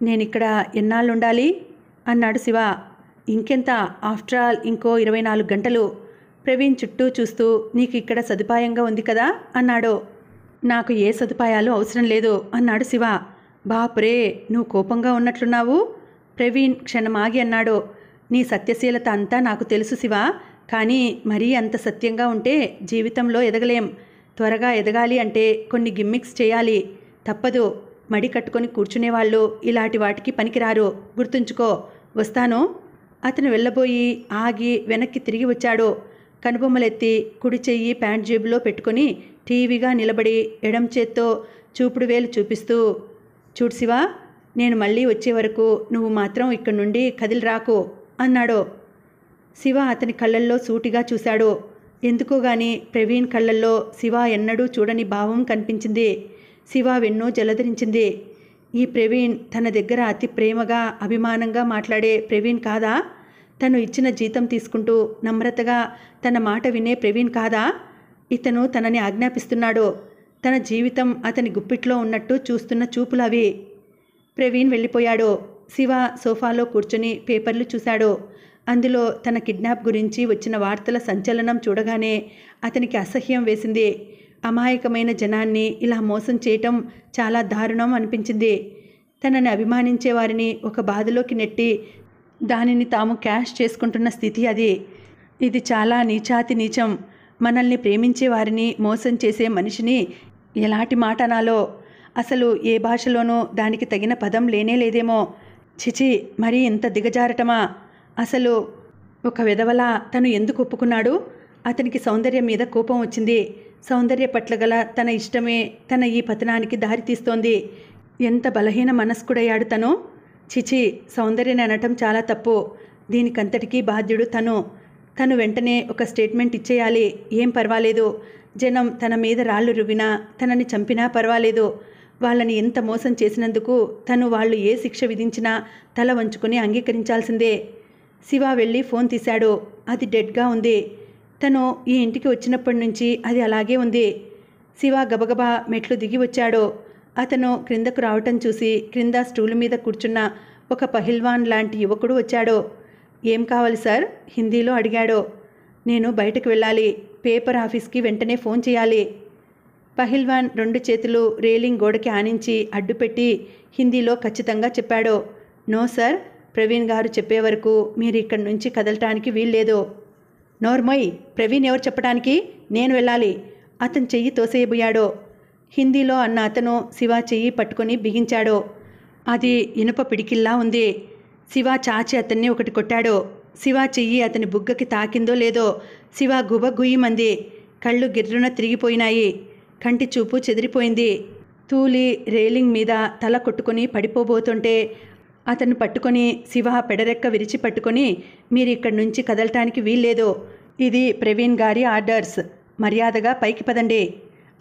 నేనిక్కడ ఎన్నాళ్ళుండాలి అన్నాడు శివ ఇంకెంత ఆఫ్టర్ ఆల్ ఇంకో ఇరవై నాలుగు గంటలు ప్రవీణ్ చుట్టూ చూస్తూ నీకు ఇక్కడ సదుపాయంగా ఉంది కదా అన్నాడు నాకు ఏ సదుపాయాలు అవసరం లేదు అన్నాడు శివ బాపురే నువ్వు కోపంగా ఉన్నట్లున్నావు ప్రవీణ్ క్షణమాగి అన్నాడు నీ సత్యశీలత అంతా నాకు తెలుసు శివ కానీ మరీ అంత సత్యంగా ఉంటే జీవితంలో ఎదగలేం త్వరగా ఎదగాలి అంటే కొన్ని గిమ్మిక్స్ చేయాలి తప్పదు మడి కట్టుకొని కూర్చునేవాళ్ళు ఇలాంటి వాటికి పనికిరారు గుర్తుంచుకో వస్తాను అతను వెళ్ళబోయి ఆగి వెనక్కి తిరిగి వచ్చాడు కనుబొమ్మలెత్తి కుడి చెయ్యి ప్యాంట్ జేబులో పెట్టుకుని టీవీగా నిలబడి ఎడం చేత్తో చూపుడు వేలు చూపిస్తూ చూడు నేను మళ్ళీ వచ్చే వరకు నువ్వు మాత్రం ఇక్కడి నుండి కదిలిరాకు అన్నాడు శివ అతని కళ్ళల్లో సూటిగా చూశాడు ఎందుకో ప్రవీణ్ కళ్ళల్లో శివ ఎన్నడూ చూడని భావం కనిపించింది శివ వెన్నో జలధరించింది ఈ ప్రవీణ్ తన దగ్గర అతి ప్రేమగా అభిమానంగా మాట్లాడే ప్రవీణ్ కాదా తను ఇచ్చిన జీతం తీసుకుంటూ నమ్రతగా తన మాట వినే ప్రవీణ్ కాదా ఇతను తనని ఆజ్ఞాపిస్తున్నాడో తన జీవితం అతని గుప్పిట్లో ఉన్నట్టు చూస్తున్న చూపులవి ప్రవీణ్ వెళ్ళిపోయాడు శివ సోఫాలో కూర్చొని పేపర్లు చూశాడు అందులో తన కిడ్నాప్ గురించి వచ్చిన వార్తల సంచలనం చూడగానే అతనికి అసహ్యం వేసింది అమాయకమైన జనాన్ని ఇలా మోసం చేయటం చాలా దారుణం అనిపించింది తనని అభిమానించే వారిని ఒక బాధలోకి నెట్టి దానిని తాము క్యాష్ చేసుకుంటున్న స్థితి అది ఇది చాలా నీచాతి నీచం మనల్ని ప్రేమించే వారిని మోసం చేసే మనిషిని ఎలాంటి మాట అనాలో అసలు ఏ భాషలోనూ దానికి తగిన పదం లేనే లేదేమో చిచి మరీ ఇంత దిగజారటమా అసలు ఒక విధవలా తను ఎందుకు ఒప్పుకున్నాడు అతనికి సౌందర్యం మీద కోపం వచ్చింది సౌందర్య పట్ల గల తన ఇష్టమే తన ఈ పతనానికి దారితీస్తోంది ఎంత బలహీన మనస్కుడయ్యాడు తను చిచి సౌందర్యని అనటం చాలా తప్పు దీనికంతటికీ బాధ్యుడు తను తను వెంటనే ఒక స్టేట్మెంట్ ఇచ్చేయాలి ఏం పర్వాలేదు జనం తన మీద రాళ్ళు రువినా తనని చంపినా పర్వాలేదు వాళ్ళని ఎంత మోసం చేసినందుకు తను వాళ్ళు ఏ శిక్ష విధించినా తల వంచుకుని అంగీకరించాల్సిందే శివ వెళ్ళి ఫోన్ తీశాడు అది డెడ్గా ఉంది తను ఈ ఇంటికి వచ్చినప్పటి నుంచి అది అలాగే ఉంది శివ గబగబా మెట్లు దిగి వచ్చాడు అతను క్రిందకు రావటం చూసి క్రింద స్టూలు మీద కూర్చున్న ఒక పహిల్వాన్ లాంటి యువకుడు వచ్చాడు ఏం కావాలి సార్ హిందీలో అడిగాడు నేను బయటకు వెళ్ళాలి పేపర్ ఆఫీస్కి వెంటనే ఫోన్ చేయాలి పహిల్వాన్ రెండు చేతులు రేలింగ్ గోడకి ఆనించి అడ్డుపెట్టి హిందీలో ఖచ్చితంగా చెప్పాడు నో సార్ ప్రవీణ్ గారు చెప్పే వరకు మీరు ఇక్కడి నుంచి కదలటానికి వీల్లేదు నోర్మోయ్ ప్రవీణ్ ఎవరు చెప్పడానికి నేను వెళ్ళాలి అతను చెయ్యి తోసేయబోయాడో హిందీలో అన్న అతను శివ చెయ్యి పట్టుకొని బిగించాడో అది ఇనుప పిడికిల్లా ఉంది శివ చాచి అతన్ని ఒకటి కొట్టాడో శివ చెయ్యి అతని బుగ్గకి తాకిందో లేదో శివ గుబగుయ్యమంది కళ్ళు గిర్రున తిరిగిపోయినాయి కంటి చూపు చెదిరిపోయింది తూలి రేలింగ్ మీద తల కొట్టుకుని పడిపోబోతుంటే అతను పట్టుకొని శివ పెడరెక్క విరిచి పట్టుకొని మీరు ఇక్కడి నుంచి కదలటానికి వీల్లేదు ఇది ప్రవీణ్ గారి ఆర్డర్స్ మర్యాదగా పైకి పదండి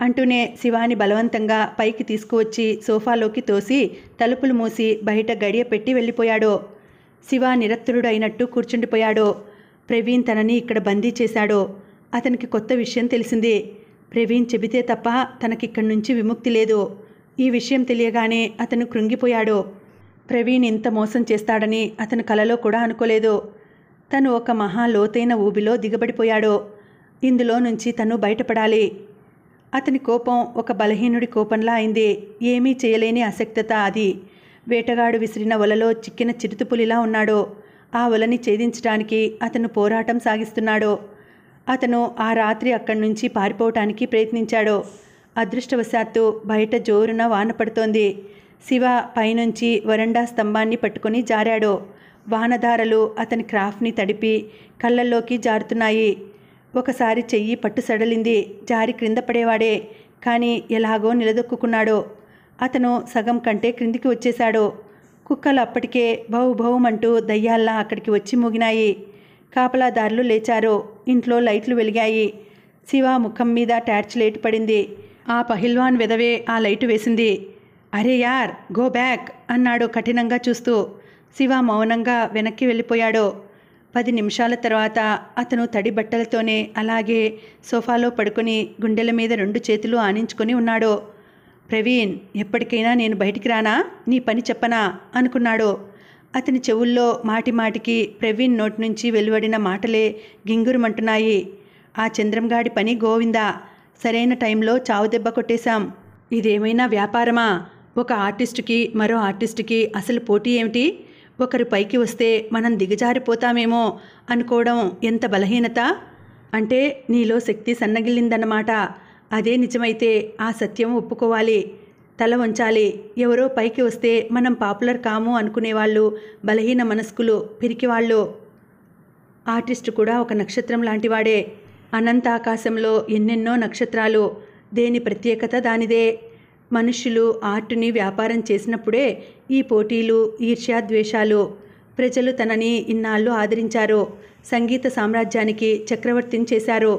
అంటూనే శివాని బలవంతంగా పైకి తీసుకువచ్చి సోఫాలోకి తోసి తలుపులు మూసి బయట గడియ పెట్టి వెళ్ళిపోయాడు శివ నిరత్తుడైనట్టు కూర్చుండిపోయాడు ప్రవీణ్ తనని ఇక్కడ బందీ చేశాడు అతనికి కొత్త విషయం తెలిసింది ప్రవీణ్ చెబితే తప్ప తనకిక్కడి నుంచి విముక్తి లేదు ఈ విషయం తెలియగానే అతను కృంగిపోయాడు ప్రవీణ్ ఇంత మోసం చేస్తాడని అతను కలలో కూడా అనుకోలేదు తను ఒక మహా లోతైన ఊబిలో దిగబడిపోయాడు ఇందులో నుంచి తను బయటపడాలి అతని కోపం ఒక బలహీనుడి కోపంలా అయింది ఏమీ చేయలేని అసక్తత అది వేటగాడు విసిరిన వలలో చిక్కిన చిరుతుపులిలా ఉన్నాడో ఆ వలని ఛేదించడానికి అతను పోరాటం సాగిస్తున్నాడో అతను ఆ రాత్రి అక్కడి నుంచి పారిపోవటానికి ప్రయత్నించాడో అదృష్టవశాత్తు బయట జోరున వాన పడుతోంది శివ పైనుంచి వరండా స్తంభాన్ని పట్టుకొని జారాడో వానధారలు అతని క్రాఫ్ట్ని తడిపి కళ్ళల్లోకి జారుతున్నాయి ఒకసారి చెయ్యి పట్టు సడలింది జారి క్రింద పడేవాడే కానీ ఎలాగో నిలదొక్కున్నాడో అతను సగం కంటే క్రిందికి వచ్చేశాడో కుక్కలు అప్పటికే బహుబహుమంటూ దయ్యాల్లా అక్కడికి వచ్చి మూగినాయి కాపలాదారులు లేచారు ఇంట్లో లైట్లు వెలిగాయి శివ ముఖం మీద టార్చ్ లైట్ పడింది ఆ పహిల్వాన్ వెదవే ఆ లైటు వేసింది అరే యార్ గో బ్యాక్ అన్నాడు కఠినంగా చూస్తూ శివ మౌనంగా వెనక్కి వెళ్ళిపోయాడు పది నిమిషాల తర్వాత అతను తడి బట్టలతోనే అలాగే సోఫాలో పడుకుని గుండెల మీద రెండు చేతులు ఆనించుకొని ఉన్నాడు ప్రవీణ్ ఎప్పటికైనా నేను బయటికి రానా నీ పని చెప్పనా అనుకున్నాడు అతని చెవుల్లో మాటి మాటికి ప్రవీణ్ నోటి నుంచి వెలువడిన మాటలే గింగురుమంటున్నాయి ఆ చంద్రంగాడి పని గోవిందా సరైన టైంలో చావు దెబ్బ కొట్టేశాం ఇదేమైనా వ్యాపారమా ఒక ఆర్టిస్టుకి మరో ఆర్టిస్టుకి అసలు పోటీ ఏమిటి ఒకరు పైకి వస్తే మనం దిగజారిపోతామేమో అనుకోవడం ఎంత బలహీనత అంటే నీలో శక్తి సన్నగిల్లిందన్నమాట అదే నిజమైతే ఆ సత్యం ఒప్పుకోవాలి తల ఉంచాలి ఎవరో పైకి వస్తే మనం పాపులర్ కాము అనుకునేవాళ్ళు బలహీన మనస్కులు పిరికివాళ్ళు ఆర్టిస్ట్ కూడా ఒక నక్షత్రం లాంటివాడే అనంత ఆకాశంలో ఎన్నెన్నో నక్షత్రాలు దేని ప్రత్యేకత దానిదే మనుషులు ఆర్టుని వ్యాపారం చేసినప్పుడే ఈ పోటీలు ఈర్ష్యాద్వేషాలు ప్రజలు తనని ఇన్నాళ్ళు ఆదరించారు సంగీత సామ్రాజ్యానికి చక్రవర్తిని చేశారు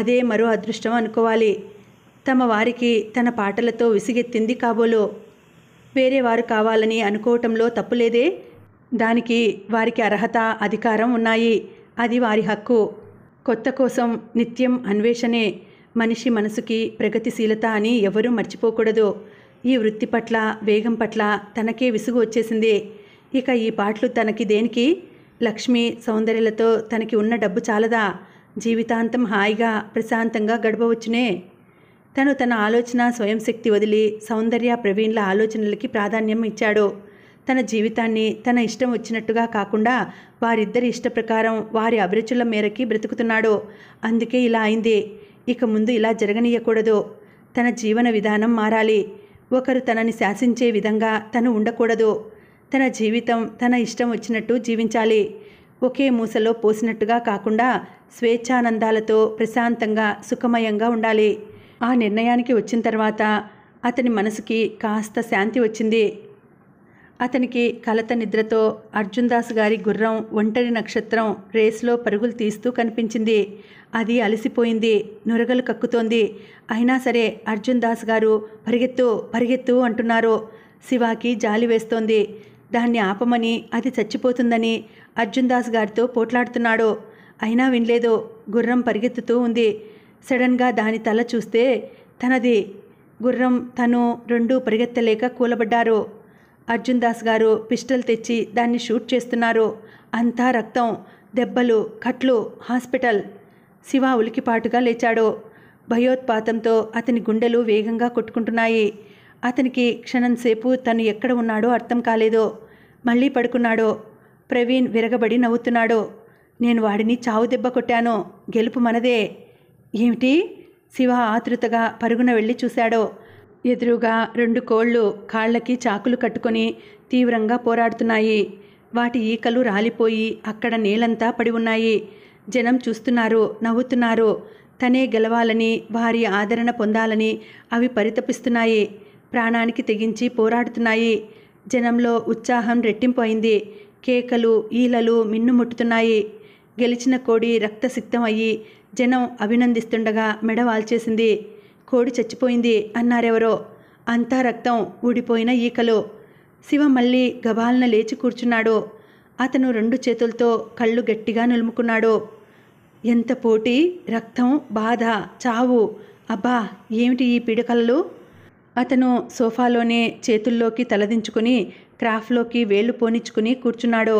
అదే మరో అదృష్టం అనుకోవాలి తమ వారికి తన పాటలతో విసిగెత్తింది కాబోలో వేరే వారు కావాలని అనుకోవటంలో తప్పులేదే దానికి వారికి అర్హత అధికారం ఉన్నాయి అది వారి హక్కు కొత్త కోసం నిత్యం అన్వేషణే మనిషి మనసుకి ప్రగతిశీలత అని ఎవరూ మర్చిపోకూడదు ఈ వృత్తి పట్ల వేగం పట్ల తనకే విసుగు వచ్చేసింది ఇక ఈ పాటలు తనకి దేనికి లక్ష్మి సౌందర్యలతో తనకి ఉన్న డబ్బు చాలదా జీవితాంతం హాయిగా ప్రశాంతంగా గడపవచ్చునే తను తన ఆలోచన స్వయం శక్తి వదిలి సౌందర్య ప్రవీణ్ల ఆలోచనలకి ప్రాధాన్యం ఇచ్చాడు తన జీవితాన్ని తన ఇష్టం వచ్చినట్టుగా కాకుండా వారిద్దరి ఇష్ట ప్రకారం వారి అభిరుచుల మేరకి బ్రతుకుతున్నాడు అందుకే ఇలా అయింది ఇక ముందు ఇలా జరగనీయకూడదు తన జీవన విధానం మారాలి ఒకరు తనని శాసించే విధంగా తను ఉండకూడదు తన జీవితం తన ఇష్టం వచ్చినట్టు జీవించాలి ఒకే మూసలో పోసినట్టుగా కాకుండా స్వేచ్ఛానందాలతో ప్రశాంతంగా సుఖమయంగా ఉండాలి ఆ నిర్ణయానికి వచ్చిన తర్వాత అతని మనసుకి కాస్త శాంతి వచ్చింది అతనికి కలత నిద్రతో అర్జున్ దాస్ గారి గుర్రం ఒంటరి నక్షత్రం రేస్లో పరుగులు తీస్తూ కనిపించింది అది అలసిపోయింది నురగలు కక్కుతోంది అయినా సరే అర్జున్ దాస్ గారు పరిగెత్తు పరిగెత్తు అంటున్నారు శివాకి జాలి వేస్తోంది దాన్ని ఆపమని అది చచ్చిపోతుందని అర్జున్ దాస్ గారితో పోట్లాడుతున్నాడు అయినా వినలేదు గుర్రం పరిగెత్తుతూ ఉంది సడన్గా దాని తల చూస్తే తనది గుర్రం తను రెండూ పరిగెత్తలేక కూలబడ్డారు అర్జున్ దాస్ గారు పిస్టల్ తెచ్చి దాన్ని షూట్ చేస్తున్నారు అంతా రక్తం దెబ్బలు కట్లు హాస్పిటల్ శివ ఉలికిపాటుగా లేచాడు భయోత్పాతంతో అతని గుండెలు వేగంగా కొట్టుకుంటున్నాయి అతనికి క్షణం సేపు తను ఎక్కడ ఉన్నాడో అర్థం కాలేదు మళ్ళీ పడుకున్నాడు ప్రవీణ్ విరగబడి నవ్వుతున్నాడు నేను వాడిని చావు దెబ్బ కొట్టాను గెలుపు మనదే ఏమిటి శివ ఆతృతగా పరుగున వెళ్ళి చూశాడు ఎదురుగా రెండు కోళ్ళు కాళ్ళకి చాకులు కట్టుకొని తీవ్రంగా పోరాడుతున్నాయి వాటి ఈకలు రాలిపోయి అక్కడ నేలంతా పడి ఉన్నాయి జనం చూస్తున్నారు నవ్వుతున్నారు తనే గెలవాలని వారి ఆదరణ పొందాలని అవి పరితపిస్తున్నాయి ప్రాణానికి తెగించి పోరాడుతున్నాయి జనంలో ఉత్సాహం రెట్టింపైంది కేకలు ఈలలు మిన్నుముట్టుతున్నాయి గెలిచిన కోడి రక్తసిక్తం అయ్యి జనం అభినందిస్తుండగా మెడ వాల్చేసింది కోడి చచ్చిపోయింది అన్నారెవరో అంతా రక్తం ఊడిపోయిన ఈకలు శివ మళ్ళీ గబాలన లేచి కూర్చున్నాడు అతను రెండు చేతులతో కళ్ళు గట్టిగా నులుముకున్నాడు ఎంత పోటీ రక్తం బాధ చావు అబ్బా ఏమిటి ఈ పిడకలలు అతను సోఫాలోనే చేతుల్లోకి తలదించుకుని క్రాఫ్ట్లోకి వేళ్ళు పోనిచ్చుకుని కూర్చున్నాడు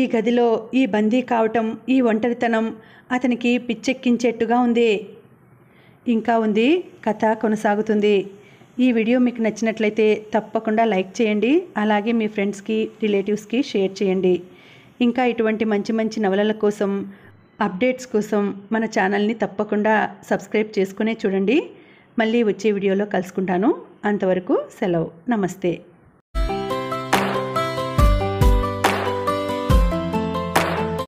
ఈ గదిలో ఈ బందీ కావటం ఈ ఒంటరితనం అతనికి పిచ్చెక్కించేట్టుగా ఉంది ఇంకా ఉంది కథ కొనసాగుతుంది ఈ వీడియో మీకు నచ్చినట్లయితే తప్పకుండా లైక్ చేయండి అలాగే మీ ఫ్రెండ్స్కి రిలేటివ్స్కి షేర్ చేయండి ఇంకా ఇటువంటి మంచి మంచి నవలల కోసం అప్డేట్స్ కోసం మన ఛానల్ని తప్పకుండా సబ్స్క్రైబ్ చేసుకునే చూడండి మళ్ళీ వచ్చే వీడియోలో కలుసుకుంటాను అంతవరకు సెలవు నమస్తే